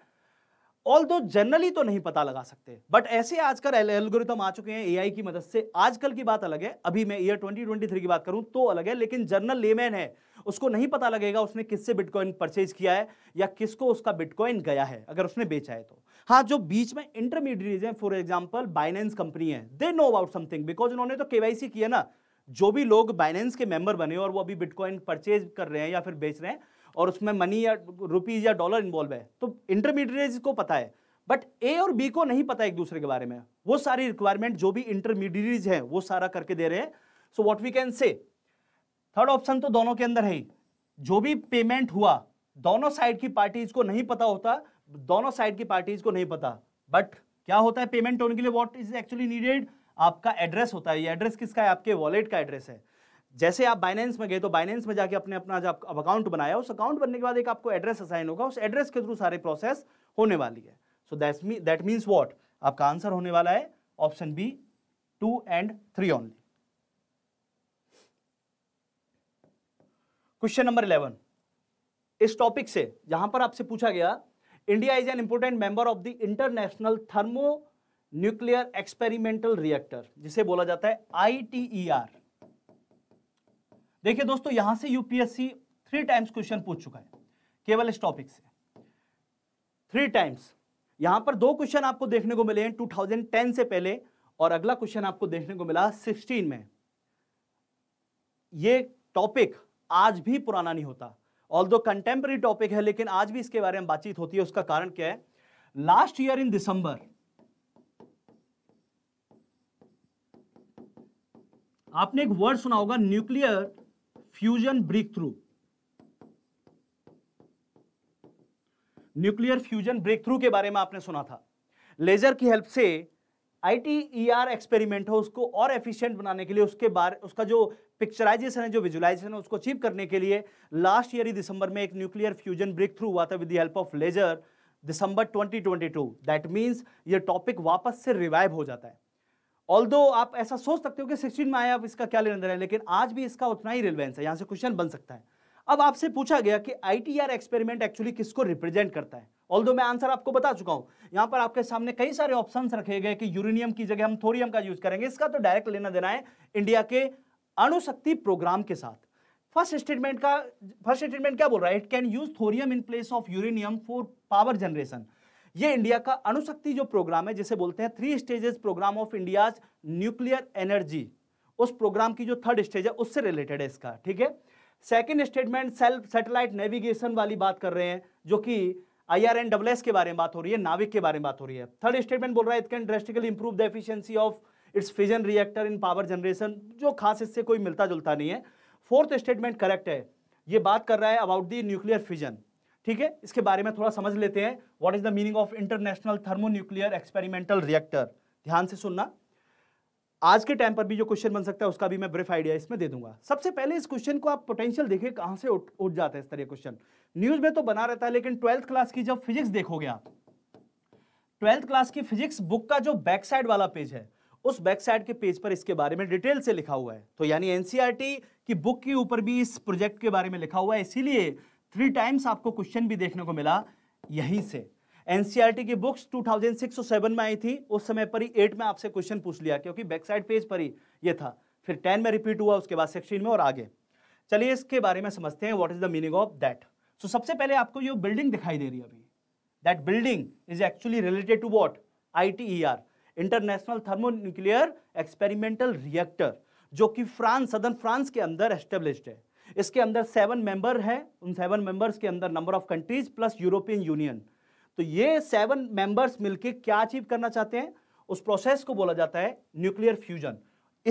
ऑल दो जनरली तो नहीं पता लगा सकते बट ऐसे आजकल एल्गोरिथम आ चुके हैं एआई की मदद से आजकल की बात अलग है अभी मैं ईयर 2023 की बात करूं तो अलग है लेकिन जनरल लेमैन है उसको नहीं पता लगेगा उसने किससे बिटकॉइन परचेज किया है या किसको उसका बिटकॉइन गया है अगर उसने बेचा है तो हाँ जो बीच में इंटरमीडिएट है फॉर एग्जाम्पल बाइनेंस कंपनी है they know about something because उन्होंने तो के किया ना जो भी लोग बाइनेंस के मेंबर बने और वो अभी बिटकॉइन परचेज कर रहे हैं या फिर बेच रहे हैं और उसमें मनी या रुपीज़ या डॉलर इन्वॉल्व है तो इंटरमीडिएट को पता है बट ए और बी को नहीं पता एक दूसरे के बारे में वो सारी रिक्वायरमेंट जो भी इंटरमीडिएट हैं वो सारा करके दे रहे हैं so what we can say third option तो दोनों के अंदर है जो भी पेमेंट हुआ दोनों साइड की पार्टीज को नहीं पता होता दोनों साइड की पार्टीज को नहीं पता बट क्या होता है पेमेंट होने के लिए व्हाट इज एक्चुअली नीडेड आपका एड्रेस होता है ये एड्रेस किसका है आपके वॉलेट का एड्रेस है जैसे आप बाइनेंस में गए तो बाइनेंस में जाके अपने अपना जब अब अकाउंट बनाया उस अकाउंट बनने के बाद एक आपको एड्रेस असाइन होगा उस एड्रेस के थ्रू सारे प्रोसेस होने वाली है so that me that means what आपका आंसर होने वाला है option B two and three only question number eleven इस टॉपिक से जहां पर आपसे पूछा गया India is an important member of the international thermo nuclear experimental reactor जिसे बोला जाता है आई टी ई आर देखिए दोस्तों यहां से यूपीएससी थ्री टाइम्स क्वेश्चन पूछ चुका है केवल इस टॉपिक से थ्री टाइम्स यहां पर दो क्वेश्चन आपको देखने को मिले हैं 2010 से पहले और अगला क्वेश्चन आपको देखने को मिला 16 में यह टॉपिक आज भी पुराना नहीं होता ऑल दो कंटेम्प्रेरी टॉपिक है लेकिन आज भी इसके बारे में बातचीत होती है उसका कारण क्या है लास्ट ईयर इन दिसंबर आपने एक वर्ड सुना होगा nuclear fusion breakthrough nuclear fusion breakthrough के बारे में आपने सुना था लेजर की हेल्प से आईटीईआर एक्सपेरिमेंट e हो उसको और एफिशिएंट बनाने के लिए उसके बारे उसका जो पिक्चराइजेशन है जो विजुलाइजेशन है उसको अचीव करने के लिए लास्ट ईयर ही दिसंबर में एक न्यूक्लियर फ्यूजन ब्रेक थ्रू हुआ था with the help of laser December 2022 that means ये टॉपिक वापस से रिवाइव हो जाता है ऑल्दो आप ऐसा सोच सकते हो कि सिक्सटीन में आए आप इसका क्या लेना है लेकिन आज भी इसका उतना ही रिलेवेंस है यहाँ से क्वेश्चन बन सकता है अब आपसे पूछा गया कि आई एक्सपेरिमेंट एक्चुअली किसको रिप्रेजेंट करता है दो मैं आंसर आपको बता चुका हूं यहां पर आपके सामने कई सारे ऑप्शन रखे गए कि यूरेनियम की जगह हम थोरियम का यूज करेंगे इसका तो डायरेक्ट लेना देना है इंडिया के अणुशक्ति प्रोग्राम के साथ फर्स्ट स्टेटमेंट का फर्स्ट स्टेटमेंट क्या बोल रहा है it can use thorium in place of uranium for power generation ये इंडिया का अणुशक्ति जो प्रोग्राम है जिसे बोलते हैं three stages program of India nuclear energy उस प्रोग्राम की जो थर्ड स्टेज है उससे रिलेटेड है इसका ठीक है second statement self satellite navigation वाली बात कर रहे हैं जो कि I R N W S के बारे में बात हो रही है नाविक के बारे में बात हो रही है थर्ड स्टेटमेंट बोल रहा है it can drastically improve the efficiency of its fission reactor in power generation जो खास इससे कोई मिलता जुलता नहीं है फोर्थ स्टेटमेंट करेक्ट है ये बात कर रहा है अबाउट दी न्यूक्लियर फिजन ठीक है इसके बारे में थोड़ा समझ लेते हैं what is the meaning of international thermonuclear experimental reactor ध्यान से सुनना आज के टाइम पर भी जो क्वेश्चन बन सकता है उसका भी मैं ब्रीफ आइडिया इसमें दे दूंगा सबसे पहले इस क्वेश्चन को आप पोटेंशियल देखिए कहां से उठ उठ जाता है इस तरह क्वेश्चन न्यूज में तो बना रहता है लेकिन ट्वेल्थ क्लास की जब फिजिक्स देखोगे आप ट्वेल्थ क्लास की फिजिक्स बुक का जो बैक साइड वाला पेज है उस बैक साइड के पेज पर इसके बारे में डिटेल से लिखा हुआ है तो यानी एनसीआरटी e की बुक के ऊपर भी इस प्रोजेक्ट के बारे में लिखा हुआ है इसीलिए थ्री टाइम्स आपको क्वेश्चन भी देखने को मिला यहीं से एनसीईआरटी e की बुक्स 2006 और 7 में आई थी उस समय पर ही 8 में आपसे क्वेश्चन पूछ लिया क्योंकि बैक साइड पेज पर ही ये था फिर 10 में रिपीट हुआ उसके बाद सेक्शन में और आगे चलिए इसके बारे में समझते हैं what is the meaning of that so सबसे पहले आपको ये बिल्डिंग दिखाई दे रही है अभी that building is actually related to what I international thermonuclear experimental reactor जो कि फ्रांस सदन फ्रांस के अंदर एस्टेब्लिश्ड है इसके अंदर सेवन मेंबर हैं उन सेवन मेंबर्स के अंदर number of countries plus European Union तो ये सेवन मेंबर्स मिलके क्या अचीव करना चाहते हैं उस प्रोसेस को बोला जाता है न्यूक्लियर फ्यूजन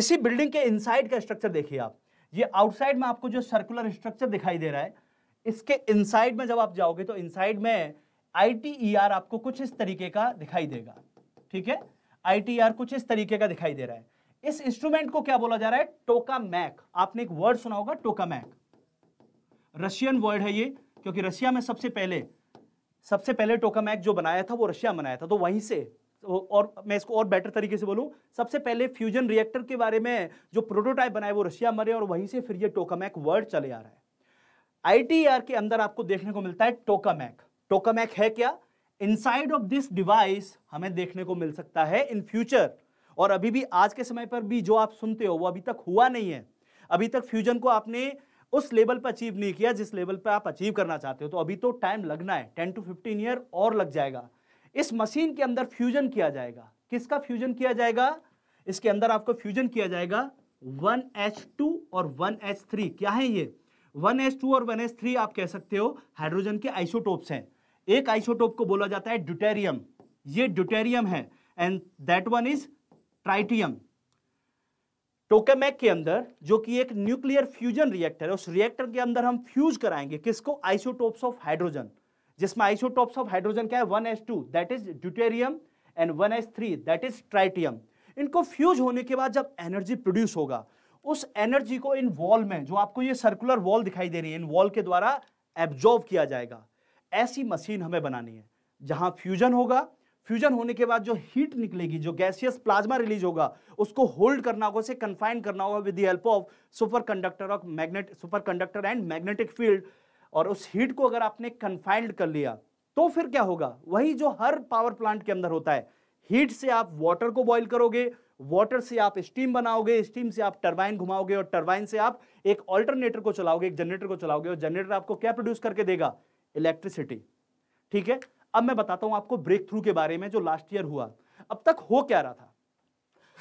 इसी बिल्डिंग के इनसाइड का स्ट्रक्चर देखिए आप ये आउटसाइड में आपको जो सर्कुलर स्ट्रक्चर दिखाई दे रहा है इसके इनसाइड में जब आप जाओगे तो इनसाइड में आई e आपको कुछ इस तरीके का दिखाई देगा ठीक है आई e कुछ इस तरीके का दिखाई दे रहा है इस इंस्ट्रूमेंट को क्या बोला जा रहा है टोका मैक आपने एक वर्ड सुना होगा टोका मैक रशियन वर्ड है ये क्योंकि रशिया में सबसे पहले सबसे पहले टोका मैक जो बनाया था वो रशिया बनाया था तो वहीं से तो और मैं इसको और बेटर तरीके से बोलूं सबसे पहले फ्यूजन रिएक्टर के बारे में जो प्रोटोटाइप बनाए वो रशिया मरे और वहीं से फिर ये टोकामैक वर्ड चले आ रहा है आईटीआर e के अंदर आपको देखने को मिलता है टोकामैक टोकामैक है क्या इनसाइड ऑफ दिस डिवाइस हमें देखने को मिल सकता है इन फ्यूचर और अभी भी आज के समय पर भी जो आप सुनते हो वो अभी तक हुआ नहीं है अभी तक फ्यूजन को आपने उस लेवल पर अचीव नहीं किया जिस लेवल पर आप अचीव करना चाहते हो तो अभी तो टाइम लगना है टेन टू फिफ्टीन ईयर और लग जाएगा इस मशीन के अंदर फ्यूजन किया जाएगा किसका फ्यूजन किया जाएगा इसके अंदर आपको फ्यूजन किया जाएगा 1H2 और 1H3 क्या है ये 1H2 और 1H3 आप कह सकते हो हाइड्रोजन के आइसोटोप्स हैं एक आइसोटोप को बोला जाता है ड्यूटेरियम ये ड्यूटेरियम है and that one is tritium tokamak के अंदर जो कि एक न्यूक्लियर फ्यूजन रिएक्टर है उस रिएक्टर के अंदर हम फ्यूज कराएंगे किसको आइसोटोप्स ऑफ हाइड्रोजन जिसमें आइसोटोप्स ऑफ हाइड्रोजन क्या है one S two that is deuterium and one S three that is tritium इनको फ्यूज होने के बाद जब एनर्जी प्रोड्यूस होगा उस एनर्जी को इन वॉल में जो आपको ये सर्कुलर वॉल दिखाई दे रही है इन वॉल के द्वारा एब्जॉर्व किया जाएगा ऐसी मशीन हमें बनानी है जहां फ्यूजन होगा फ्यूजन होने के बाद जो हीट निकलेगी जो गैसियस प्लाज्मा रिलीज होगा उसको होल्ड करना होगा उसे कन्फाइन करना होगा with the help of super conductor of magnet super conductor and magnetic field और उस हीट को अगर आपने कन्फाइंड कर लिया तो फिर क्या होगा वही जो हर पावर प्लांट के अंदर होता है हीट से आप वाटर को बॉइल करोगे वाटर से आप स्टीम बनाओगे स्टीम से आप टर्बाइन घुमाओगे और टर्बाइन से आप एक ऑल्टरनेटर को चलाओगे एक जनरेटर को चलाओगे और जनरेटर आपको क्या प्रोड्यूस करके देगा इलेक्ट्रिसिटी ठीक है अब मैं बताता हूं आपको ब्रेक थ्रू के बारे में जो लास्ट ईयर हुआ अब तक हो क्या रहा था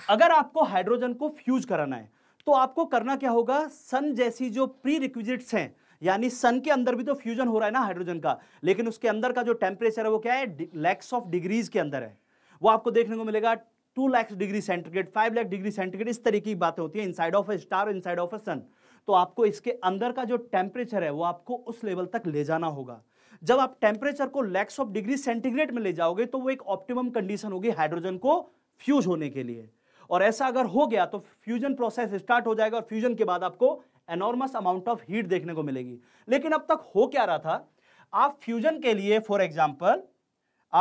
अगर आपको हाइड्रोजन को फ्यूज कराना है तो आपको करना क्या होगा सन जैसी जो प्री रिक्विजिट्स हैं यानी सन के अंदर भी तो फ्यूजन हो रहा है ना हाइड्रोजन का लेकिन उसके अंदर का जो टेम्परेचर है वो क्या है लैक्स ऑफ डिग्रीज के अंदर है वो आपको देखने को मिलेगा two lakhs degree centigrade five lakhs degree centigrade इस तरीके की बातें होती है inside of a star inside of a sun तो आपको इसके अंदर का जो टेम्परेचर है वो आपको उस लेवल तक ले जाना होगा जब आप टेम्परेचर को लैक्स ऑफ डिग्री सेंटीग्रेड में ले जाओगे तो वो एक ऑप्टिमम कंडीशन होगी हाइड्रोजन को फ्यूज होने के लिए और ऐसा अगर हो गया तो फ्यूजन प्रोसेस स्टार्ट हो जाएगा और फ्यूजन के बाद आपको एनॉर्मस अमाउंट ऑफ हीट देखने को मिलेगी लेकिन अब तक हो क्या रहा था आप फ्यूजन के लिए फॉर एग्जाम्पल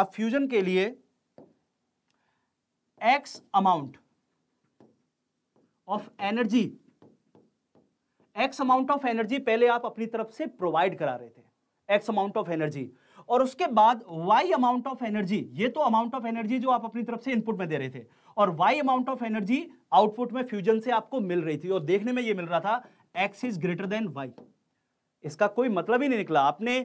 आप फ्यूजन के लिए X amount of energy X amount of energy पहले आप अपनी तरफ से प्रोवाइड करा रहे थे एक्स अमाउंट ऑफ एनर्जी और उसके बाद वाई अमाउंट ऑफ एनर्जी ये तो अमाउंट ऑफ एनर्जी जो आप अपनी तरफ से इनपुट में दे रहे थे और Y amount of energy output में फ्यूजन से आपको मिल रही थी और देखने में ये मिल रहा था X is greater than Y इसका कोई मतलब ही नहीं निकला आपने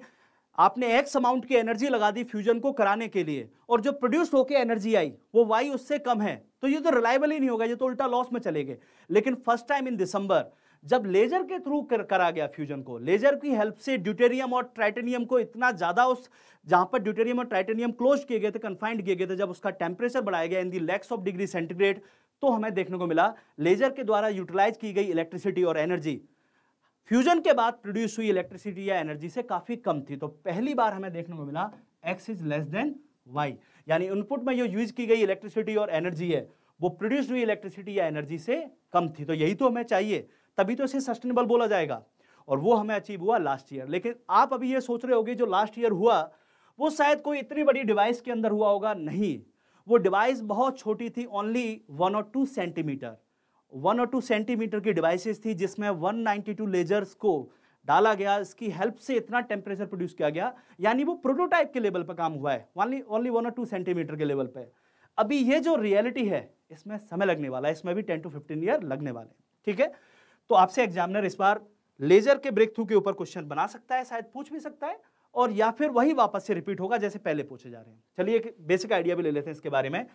आपने एक्स अमाउंट की एनर्जी लगा दी फ्यूजन को कराने के लिए और जो प्रोड्यूस होकर एनर्जी आई वो वाई उससे कम है तो ये तो रिलायबल ही नहीं होगा ये तो उल्टा लॉस में चले गए लेकिन फर्स्ट टाइम इन दिसंबर जब लेजर के थ्रू कर, करा गया फ्यूजन को लेजर की हेल्प से ड्यूटेरियम और ट्राइटेनियम को इतना ज़्यादा उस जहां पर ड्यूटेरियम और ट्राइटेनियम क्लोज किए गए थे कन्फाइंड किए गए थे जब उसका टेम्परेचर बढ़ाया गया in the lakhs of degree centigrade तो हमें देखने को मिला लेजर के द्वारा यूटिलाइज की गई इलेक्ट्रिसिटी और एनर्जी फ्यूजन के बाद प्रोड्यूस हुई इलेक्ट्रिसिटी या एनर्जी से काफ़ी कम थी तो पहली बार हमें देखने को मिला X is less than Y यानी इनपुट में जो यूज की गई इलेक्ट्रिसिटी और एनर्जी है वो प्रोड्यूस हुई इलेक्ट्रिसिटी या एनर्जी से कम थी तो यही तो हमें चाहिए तभी तो इसे सस्टेनेबल बोला जाएगा और वो हमें अचीव हुआ लास्ट ईयर लेकिन आप अभी ये सोच रहे होगे जो लास्ट ईयर हुआ वो शायद कोई इतनी बड़ी डिवाइस के अंदर हुआ होगा नहीं वो डिवाइस बहुत छोटी थी ओनली वन और टू सेंटीमीटर वन और टू सेंटीमीटर की डिवाइसेस थी जिसमें 192 लेजर्स को डाला गया इसकी हेल्प से इतना टेम्परेचर प्रोड्यूस किया गया यानी वो प्रोटोटाइप के लेवल पर काम हुआ है ओनली ओनली वन और टू सेंटीमीटर के लेवल पर अभी ये जो रियलिटी है इसमें समय लगने वाला है इसमें भी टेन टू फिफ्टीन ईयर लगने वाले ठीक है तो आपसे एग्जामिनर इस बार लेजर के ब्रेक थ्रू के ऊपर क्वेश्चन बना सकता है शायद पूछ भी सकता है और या फिर वही वापस से रिपीट होगा जैसे पहले पूछे जा रहे हैं चलिए एक बेसिक आइडिया भी ले लेते हैं इसके बारे में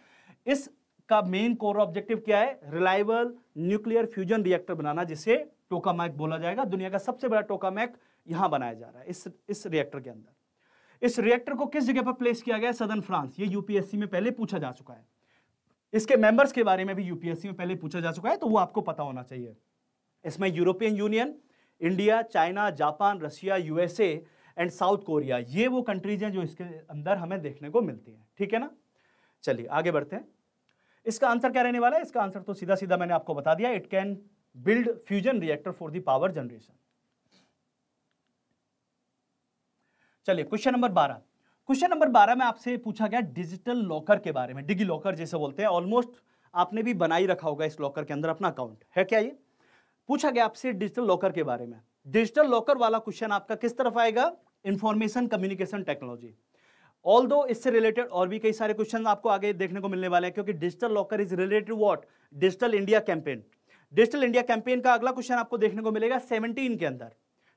इसका मेन कोर ऑब्जेक्टिव क्या है रिलायबल न्यूक्लियर फ्यूजन रिएक्टर बनाना जिसे टोकामैक बोला जाएगा दुनिया का सबसे बड़ा टोकामैक यहां बनाया जा रहा है इस इस रिएक्टर के अंदर इस रिएक्टर को किस जगह पर प्लेस किया गया सदन सदर्न फ्रांस ये यूपीएससी में पहले पूछा जा चुका है इसके मेंबर्स के बारे में भी यूपीएससी में पहले पूछा जा चुका है तो वो आपको पता होना चाहिए इसमें European Union India China Japan Russia USA and South Korea ये वो कंट्रीज हैं जो इसके अंदर हमें देखने को मिलती हैं ठीक है ना चलिए आगे बढ़ते हैं इसका आंसर क्या रहने वाला है इसका आंसर तो सीधा सीधा मैंने आपको बता दिया it can build fusion reactor for the power generation चलिए क्वेश्चन नंबर बारह क्वेश्चन नंबर बारह में आपसे पूछा गया डिजिटल लॉकर के बारे में डिगी लॉकर जैसे बोलते हैं ऑलमोस्ट आपने भी बनाई रखा होगा इस लॉकर के अंदर अपना अकाउंट है क्या ये पूछा गया आपसे डिजिटल लॉकर के बारे में डिजिटल लॉकर वाला क्वेश्चन आपका किस तरफ आएगा इंफॉर्मेशन कम्युनिकेशन टेक्नोलॉजी ऑल दो इससे रिलेटेड और भी कई सारे क्वेश्चन आपको आगे देखने को मिलने वाले हैं क्योंकि digital locker is related what digital India campaign digital India campaign का अगला क्वेश्चन आपको देखने को मिलेगा सेवनटीन के अंदर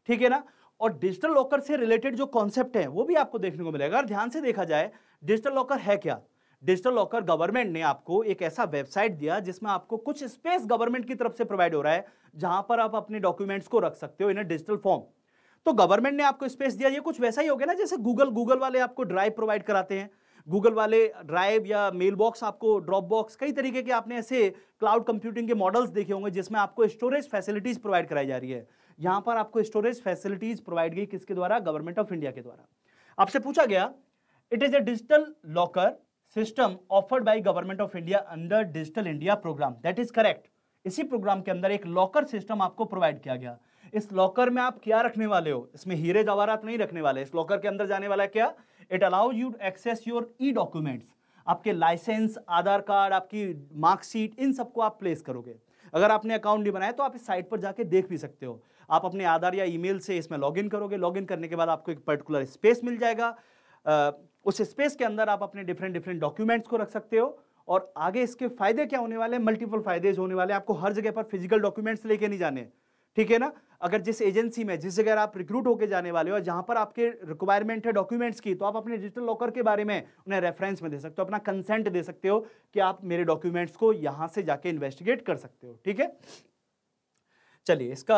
ठीक है ना और डिजिटल लॉकर से रिलेटेड जो कॉन्सेप्ट है वो भी आपको देखने को मिलेगा अगर ध्यान से देखा जाए डिजिटल लॉकर है क्या डिजिटल लॉकर गवर्नमेंट ने आपको एक ऐसा वेबसाइट दिया जिसमें आपको कुछ स्पेस गवर्नमेंट की तरफ से प्रोवाइड हो रहा है जहां पर आप अपने डॉक्यूमेंट्स को रख सकते हो इन डिजिटल फॉर्म तो गवर्नमेंट ने आपको स्पेस दिया ये कुछ वैसा ही हो गया ना जैसे गूगल गूगल वाले आपको ड्राइव प्रोवाइड कराते हैं गूगल वाले ड्राइव या मेल बॉक्स आपको ड्रॉप बॉक्स कई तरीके के आपने ऐसे क्लाउड कंप्यूटिंग के मॉडल्स देखे होंगे जिसमें आपको स्टोरेज फैसिलिटीज प्रोवाइड कराई जा रही है यहाँ पर आपको स्टोरेज फैसिलिटीज प्रोवाइड गई किसके द्वारा गवर्नमेंट ऑफ इंडिया के द्वारा आपसे पूछा गया it is a digital locker system offered by government of India under digital India programme that is correct इसी प्रोग्राम के अंदर एक लॉकर सिस्टम आपको प्रोवाइड किया गया इस लॉकर में आप क्या रखने वाले हो इसमें हीरे जवाहरात नहीं रखने वाले इस लॉकर के अंदर जाने वाला क्या it allow you access your e documents आपके लाइसेंस आधार कार्ड आपकी मार्कशीट इन सबको आप प्लेस करोगे अगर आपने अकाउंट नहीं बनाया तो आप इस साइट पर जाके देख भी सकते हो आप अपने आधार या ईमेल से इसमें लॉगिन करोगे लॉगिन करने के बाद आपको एक पर्टिकुलर स्पेस मिल जाएगा उस स्पेस के अंदर आप अपने डिफरेंट डिफरेंट डॉक्यूमेंट्स को रख सकते हो और आगे इसके फायदे क्या होने वाले मल्टीपल फायदे होने वाले आपको हर जगह पर फिजिकल डॉक्यूमेंट्स लेके नहीं जाने ठीक है ना अगर जिस एजेंसी में जिस जगह आप रिक्रूट होकर जाने वाले हो जहां पर आपके रिक्वायरमेंट है डॉक्यूमेंट्स की तो आप अपने डिजिटल लॉकर के बारे में उन्हें रेफरेंस में दे सकते हो अपना कंसेंट दे सकते हो कि आप मेरे डॉक्यूमेंट्स को यहां से जाके इन्वेस्टिगेट कर सकते हो ठीक है चलिए इसका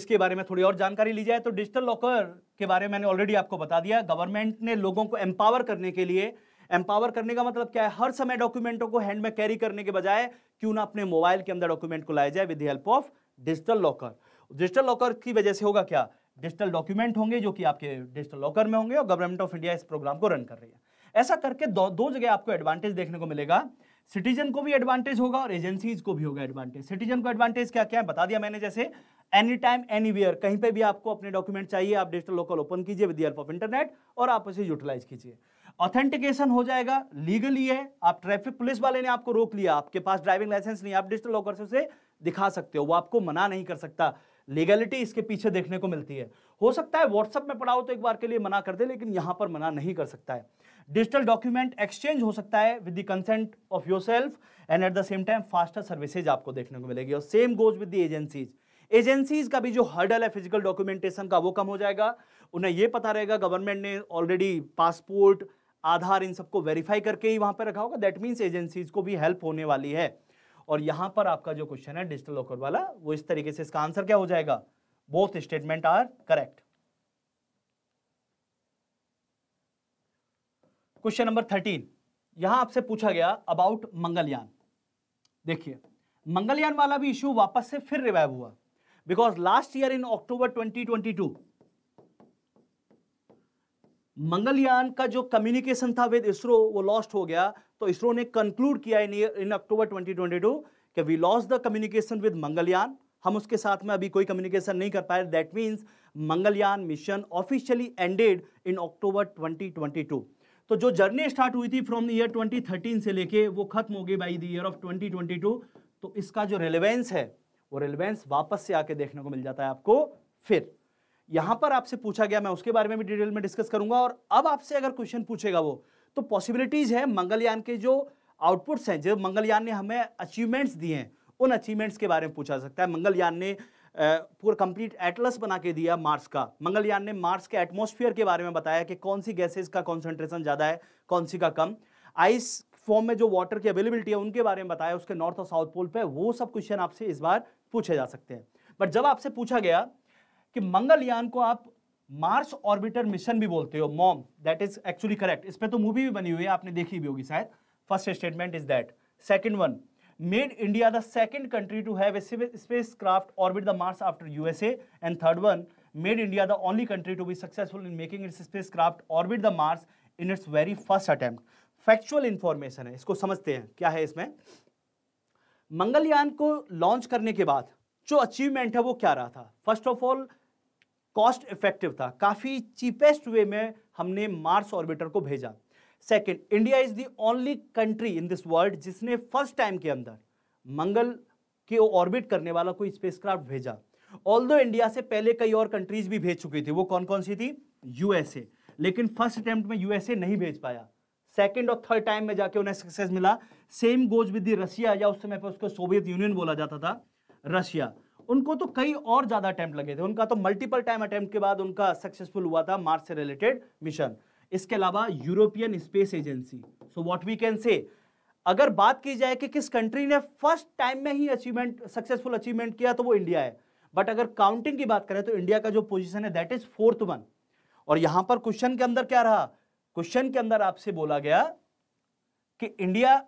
इसके बारे में थोड़ी और जानकारी ली जाए तो डिजिटल लॉकर के बारे में मैंने ऑलरेडी आपको बता दिया गवर्नमेंट ने लोगों को एम्पावर करने के लिए एम्पावर करने का मतलब क्या है हर समय डॉक्यूमेंटों को हैंड में कैरी करने के बजाय क्यों ना अपने मोबाइल के अंदर डॉक्यूमेंट को लाया जाए with help of digital locker digital locker की वजह से होगा क्या डिजिटल डॉक्यूमेंट होंगे जो कि आपके डिजिटल लॉकर में होंगे और गवर्नमेंट ऑफ इंडिया इस प्रोग्राम को रन कर रही है ऐसा करके दो, दो जगह आपको एडवांटेज देखने को मिलेगा सिटीजन को भी एडवांटेज होगा और एजेंसीज को भी होगा एडवांटेज सिटीजन को एडवांटेज क्या क्या है बता दिया मैंने जैसे एनी टाइम एनी कहीं पे भी आपको अपने डॉक्यूमेंट चाहिए आप डिजिटल लोकल ओपन कीजिए विद हेल्प ऑफ इंटरनेट और आप उसे यूटिलाइज कीजिए ऑथेंटिकेशन हो जाएगा लीगली है आप ट्रैफिक पुलिस वाले ने आपको रोक लिया आपके पास ड्राइविंग लाइसेंस नहीं आप डिजिटल लॉकर से उसे दिखा सकते हो वो आपको मना नहीं कर सकता लीगलिटी इसके पीछे देखने को मिलती है हो सकता है व्हाट्सअप में पढ़ाओ तो एक बार के लिए मना कर दे लेकिन यहाँ पर मना नहीं कर सकता है डिजिटल डॉक्यूमेंट एक्सचेंज हो सकता है with the consent of yourself and at the same time faster services आपको देखने को मिलेगी और same goes with the agencies agencies का भी जो हर्डल है फिजिकल डॉक्यूमेंटेशन का वो कम हो जाएगा उन्हें ये पता रहेगा गवर्नमेंट ने ऑलरेडी पासपोर्ट आधार इन सबको वेरीफाई करके ही वहाँ पर रखा होगा दैट मीन्स एजेंसीज को भी हेल्प होने वाली है और यहाँ पर आपका जो क्वेश्चन है डिजिटल लॉकर वाला वो इस तरीके से इसका आंसर क्या हो जाएगा both statement are correct question number thirteen यहां आपसे पूछा गया अबाउट मंगलयान देखिए मंगलयान वाला भी इश्यू वापस से फिर रिवाइव हुआ because last year in October 2022 Mangalyaan का जो कम्युनिकेशन था विद इसरो वो लॉस्ट हो गया तो इसरो ने कंक्लूड किया इन इन अक्टूबर 2022 कि we loss the communication with Mangalyaan हम उसके साथ में अभी कोई कम्युनिकेशन नहीं कर पाए that means Mangalyaan mission officially ended in October two तो जो जर्नी स्टार्ट हुई थी फ्रॉम ईयर 2013 से लेके वो खत्म हो गई बाई द ईयर ऑफ 2022 तो इसका जो रेलिवेंस है वो रेलिवेंस वापस से आके देखने को मिल जाता है आपको फिर यहां पर आपसे पूछा गया मैं उसके बारे में भी डिटेल में डिस्कस करूंगा और अब आपसे अगर क्वेश्चन पूछेगा वो तो पॉसिबिलिटीज है मंगलयान के जो आउटपुट्स हैं जो मंगलयान ने हमें अचीवमेंट्स दिए हैं उन अचीवमेंट्स के बारे में पूछा सकता है मंगलयान ने पूरा कंप्लीट एटलस बना के दिया मार्स का मंगलयान ने मार्स के एटमोस्फियर के बारे में बताया कि कौन सी गैसेज का कॉन्सेंट्रेशन ज़्यादा है कौन सी का कम आइस फॉर्म में जो वाटर की अवेलेबिलिटी है उनके बारे में बताया उसके नॉर्थ और साउथ पोल पे वो सब क्वेश्चन आपसे इस बार पूछे जा सकते हैं बट जब आपसे पूछा गया कि मंगलयान को आप मार्स ऑर्बिटर मिशन भी बोलते हो MOM that is actually correct इस पर तो मूवी भी बनी हुई है आपने देखी भी होगी शायद first statement is that second one made India the second country to have a spacecraft orbit the Mars after USA. And third one, made India the only country to be successful in making its spacecraft orbit the Mars in its very first attempt. Factual information है इसको समझते हैं क्या है इसमें मंगलयान को launch करने के बाद जो अचीवमेंट है वो क्या रहा था first of all cost effective था काफ़ी चीपेस्ट वे में हमने मार्स ऑर्बिटर को भेजा second India is the only country in this world जिसने फर्स्ट टाइम के अंदर मंगल के ऑर्बिट करने वाला कोई स्पेसक्राफ्ट भेजा ऑल दो इंडिया से पहले कई और कंट्रीज भी भेज चुकी थी वो कौन कौन सी थी यूएसए लेकिन फर्स्ट अटेम्प्ट में यूएसए नहीं भेज पाया सेकेंड और थर्ड टाइम में जाके उन्हें सक्सेस मिला सेम गोज विद रशिया या उस समय पर उसको सोवियत यूनियन बोला जाता था रशिया उनको तो कई और ज़्यादा अटैम्प्ट लगे थे उनका तो मल्टीपल टाइम अटैम्प्ट के बाद उनका सक्सेसफुल हुआ था मार्स से रिलेटेड मिशन इसके अलावा European Space Agency so what we can say अगर बात की जाए कि किस कंट्री ने फर्स्ट टाइम में ही अचीवमेंट सक्सेसफुल अचीवमेंट किया तो वो इंडिया है बट अगर काउंटिंग की बात करें तो इंडिया का जो पोजीशन है दैट इज फोर्थ वन और यहां पर क्वेश्चन के अंदर क्या रहा क्वेश्चन के अंदर आपसे बोला गया कि India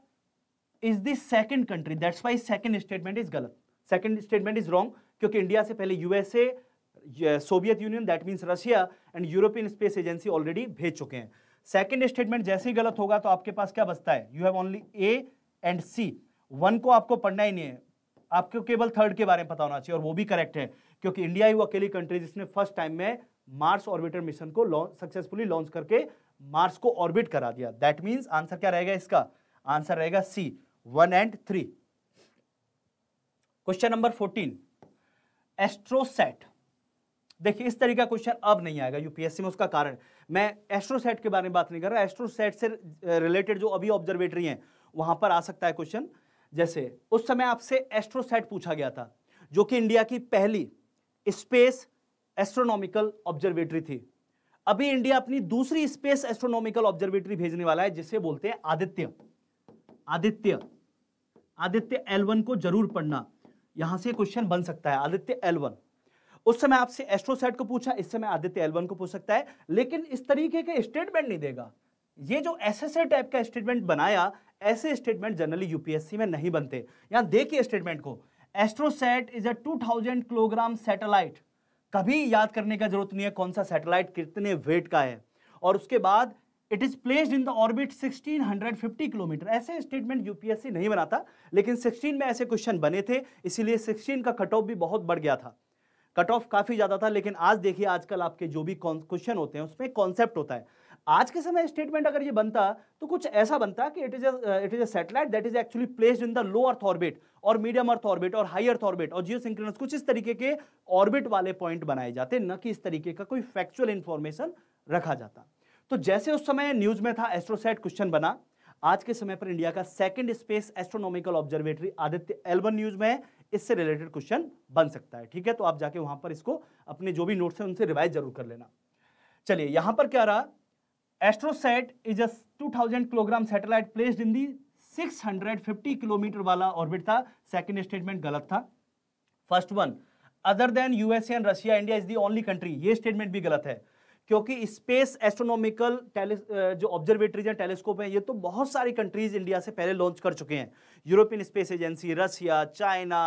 is the second country that's why second statement is गलत सेकंड स्टेटमेंट इज रॉन्ग क्योंकि इंडिया से पहले USA Soviet Union that means Russia and European Space Agency already भेज चुके हैं सेकेंड स्टेटमेंट जैसे ही गलत होगा तो आपके पास क्या बचता है you have only A and C one को आपको पढ़ना ही नहीं है आपको केवल थर्ड के बारे में पता होना चाहिए और वो भी करेक्ट है क्योंकि इंडिया ही वो अकेली कंट्री जिसने फर्स्ट टाइम में मार्स ऑर्बिटर मिशन को लॉन्च सक्सेसफुली लॉन्च करके मार्स को ऑर्बिट करा दिया दैट मीन्स आंसर क्या रहेगा इसका आंसर रहेगा C one and three question number fourteen AstroSat देखिए इस तरीका क्वेश्चन अब नहीं आएगा यूपीएससी में उसका कारण मैं एस्ट्रोसेट के बारे में बात नहीं कर रहा एस्ट्रोसेट से रिलेटेड जो अभी ऑब्जर्वेटरी हैं वहां पर आ सकता है क्वेश्चन जैसे उस समय आपसे एस्ट्रोसेट पूछा गया था जो कि इंडिया की पहली स्पेस एस्ट्रोनॉमिकल ऑब्जर्वेटरी थी अभी इंडिया अपनी दूसरी स्पेस एस्ट्रोनॉमिकल ऑब्जर्वेटरी भेजने वाला है जिसे बोलते हैं आदित्य आदित्य आदित्य एलवन को जरूर पढ़ना यहां से क्वेश्चन बन सकता है आदित्य एलवन उस समय आपसे एस्ट्रोसेट को पूछा इस समय आदित्य एलवन को पूछ सकता है लेकिन इस तरीके के स्टेटमेंट नहीं देगा ये जो एस एस टाइप का स्टेटमेंट बनाया ऐसे स्टेटमेंट जनरली यूपीएससी में नहीं बनते यहां देखिए स्टेटमेंट को AstroSat is a 2000 kilogram satellite कभी याद करने का जरूरत नहीं है कौन सा सैटेलाइट कितने वेट का है और उसके बाद it is placed in the orbit 1650 kilometre ऐसे स्टेटमेंट यूपीएससी नहीं बनाता लेकिन 16 में ऐसे क्वेश्चन बने थे इसीलिए 16 का कट ऑफ भी बहुत बढ़ गया था कट ऑफ काफ़ी ज़्यादा था लेकिन आज देखिए आजकल आपके जो भी क्वेश्चन होते हैं उसमें कॉन्सेप्ट होता है आज के समय स्टेटमेंट अगर ये बनता तो कुछ ऐसा बनता कि it is it is a satellite that is actually placed in the low earth orbit और मीडियम अर्थ ऑर्बिट और हाई अर्थ ऑर्बिट और जियो सिंक्रोनस कुछ इस तरीके के ऑर्बिट वाले पॉइंट बनाए जाते न कि इस तरीके का कोई फैक्चुअल इंफॉर्मेशन रखा जाता तो जैसे उस समय न्यूज में था एस्ट्रोसेट क्वेश्चन बना आज के समय पर इंडिया का second space astronomical observatory Aditya L one news में है इससे रिलेटेड क्वेश्चन बन सकता है ठीक है तो आप जाके वहां पर इसको अपने जो भी नोट्स हैं उनसे रिवाइज जरूर कर लेना चलिए यहां पर क्या रहा AstroSat is a 2000 kilogram satellite placed in the 650 kilometre वाला ऑर्बिट था सेकंड स्टेटमेंट गलत था first one other than USA and Russia India is the only country ये स्टेटमेंट भी गलत है क्योंकि स्पेस एस्ट्रोनॉमिकल जो ऑब्जर्वेटरीज हैं टेलीस्कोप हैं ये तो बहुत सारी कंट्रीज इंडिया से पहले लॉन्च कर चुके हैं European Space Agency Russia China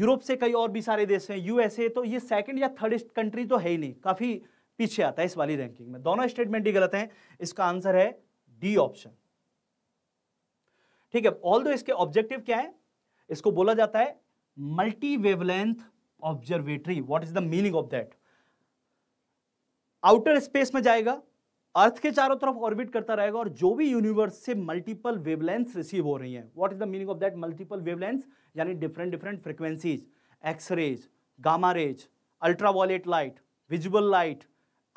Europe से कई और भी सारे देश हैं यूएसए तो ये सेकंड या थर्ड कंट्री तो है ही नहीं काफ़ी पीछे आता है इस वाली रैंकिंग में दोनों स्टेटमेंट ही गलत है इसका आंसर है डी ऑप्शन ठीक है ऑल दो इसके ऑब्जेक्टिव क्या है इसको बोला जाता है multi wavelength observatory what is the meaning of that outer space में जाएगा अर्थ के चारों तरफ ऑर्बिट करता रहेगा और जो भी यूनिवर्स से मल्टीपल वेवलेंस रिसीव हो रही हैं what is the meaning of that multiple wavelengths यानी different different frequencies X-rays gamma rays ultraviolet light visual light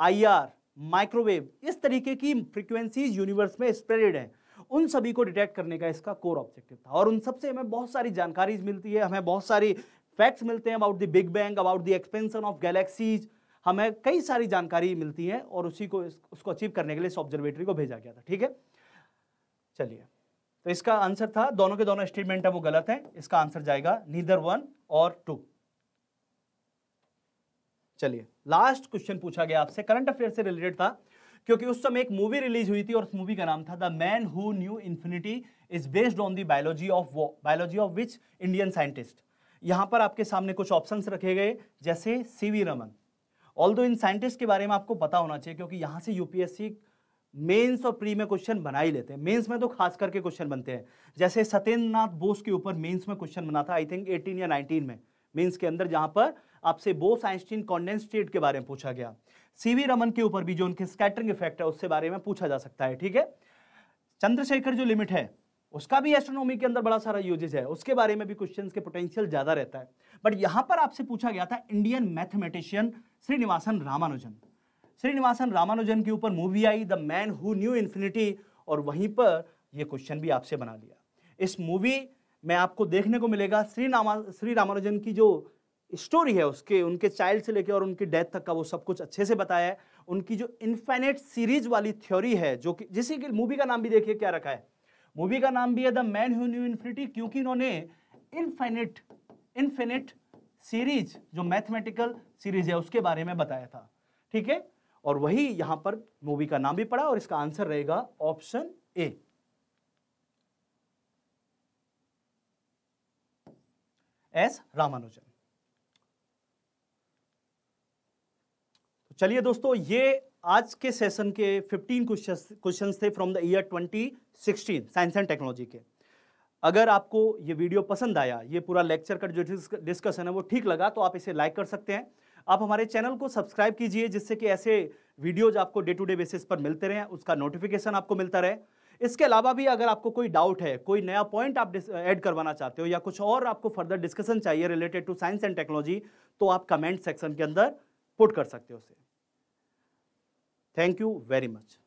IR microwave इस तरीके की फ्रिक्वेंसीज यूनिवर्स में स्प्रेडेड हैं उन सभी को डिटेक्ट करने का इसका कोर ऑब्जेक्टिव था और उन सबसे हमें बहुत सारी जानकारीज मिलती है हमें बहुत सारी फैक्ट्स मिलते हैं about the Big Bang about the expansion of galaxies हमें कई सारी जानकारी मिलती है और उसी को उसको अचीव करने के लिए इस ऑब्जर्वेटरी को भेजा गया था ठीक है चलिए तो इसका आंसर था दोनों के दोनों स्टेटमेंट है वो गलत है इसका आंसर जाएगा नीदर वन और टू चलिए लास्ट क्वेश्चन पूछा गया आपसे करंट अफेयर से रिलेटेड था क्योंकि उस समय एक मूवी रिलीज हुई थी और उस मूवी का नाम था the man who knew infinity is based on the biology of वो biology of which Indian scientist यहां पर आपके सामने कुछ ऑप्शंस रखे गए जैसे सीवी रमन ऑल इन साइंटिस्ट के बारे में आपको पता होना चाहिए क्योंकि यहाँ से यूपीएससी मेंस और प्री में क्वेश्चन बना ही लेते हैं मेंस में तो खास करके क्वेश्चन बनते हैं जैसे सत्येंद्रनाथ बोस के ऊपर मेंस में क्वेश्चन बना था आई थिंक 18 या 19 में मेंस के अंदर जहां पर आपसे बोस आइंस्टीन कॉन्डेंस्टेट के बारे में पूछा गया सीवी रमन के ऊपर भी जो उनके स्कैटरिंग इफेक्ट है उससे बारे में पूछा जा सकता है ठीक है चंद्रशेखर जो लिमिट है उसका भी एस्ट्रोनॉमी के अंदर बड़ा सारा यूजेज है उसके बारे में भी क्वेश्चन के पोटेंशियल ज्यादा रहता है बट यहां पर आपसे पूछा गया था इंडियन मैथमेटिशियन श्रीनिवासन रामानुजन श्रीनिवासन रामानुजन के ऊपर मूवी आई the man who knew infinity और वहीं पर यह क्वेश्चन भी आपसे बना लिया इस मूवी में आपको देखने को मिलेगा श्री रामा श्री रामानुजन की जो स्टोरी है उसके उनके चाइल्ड से लेकर और उनके डेथ तक का वो सब कुछ अच्छे से बताया है उनकी जो इन्फाइनेट सीरीज वाली थ्योरी है जो कि जिसे कि मूवी का नाम भी देखिए क्या रखा है मूवी का नाम भी है the man who knew infinity क्योंकि इन्होंने इनफाइनेट इन्फिनिट सीरीज जो मैथमेटिकल सीरीज है उसके बारे में बताया था ठीक है और वही यहां पर मूवी का नाम भी पड़ा और इसका आंसर रहेगा ऑप्शन ए एस रामानुजन तो चलिए दोस्तों ये आज के सेशन के 15 क्वेश्चन क्वेश्चंस थे from the year 2016 science and technology के अगर आपको ये वीडियो पसंद आया ये पूरा लेक्चर का जो डिस्कशन है वो ठीक लगा तो आप इसे लाइक कर सकते हैं आप हमारे चैनल को सब्सक्राइब कीजिए जिससे कि ऐसे वीडियोज आपको डे टू डे बेसिस पर मिलते रहें उसका नोटिफिकेशन आपको मिलता रहे इसके अलावा भी अगर आपको कोई डाउट है कोई नया पॉइंट आप ऐड करवाना चाहते हो या कुछ और आपको फर्दर डिस्कशन चाहिए related to science and technology तो आप कमेंट सेक्शन के अंदर पुट कर सकते हो उसे थैंक यू वेरी मच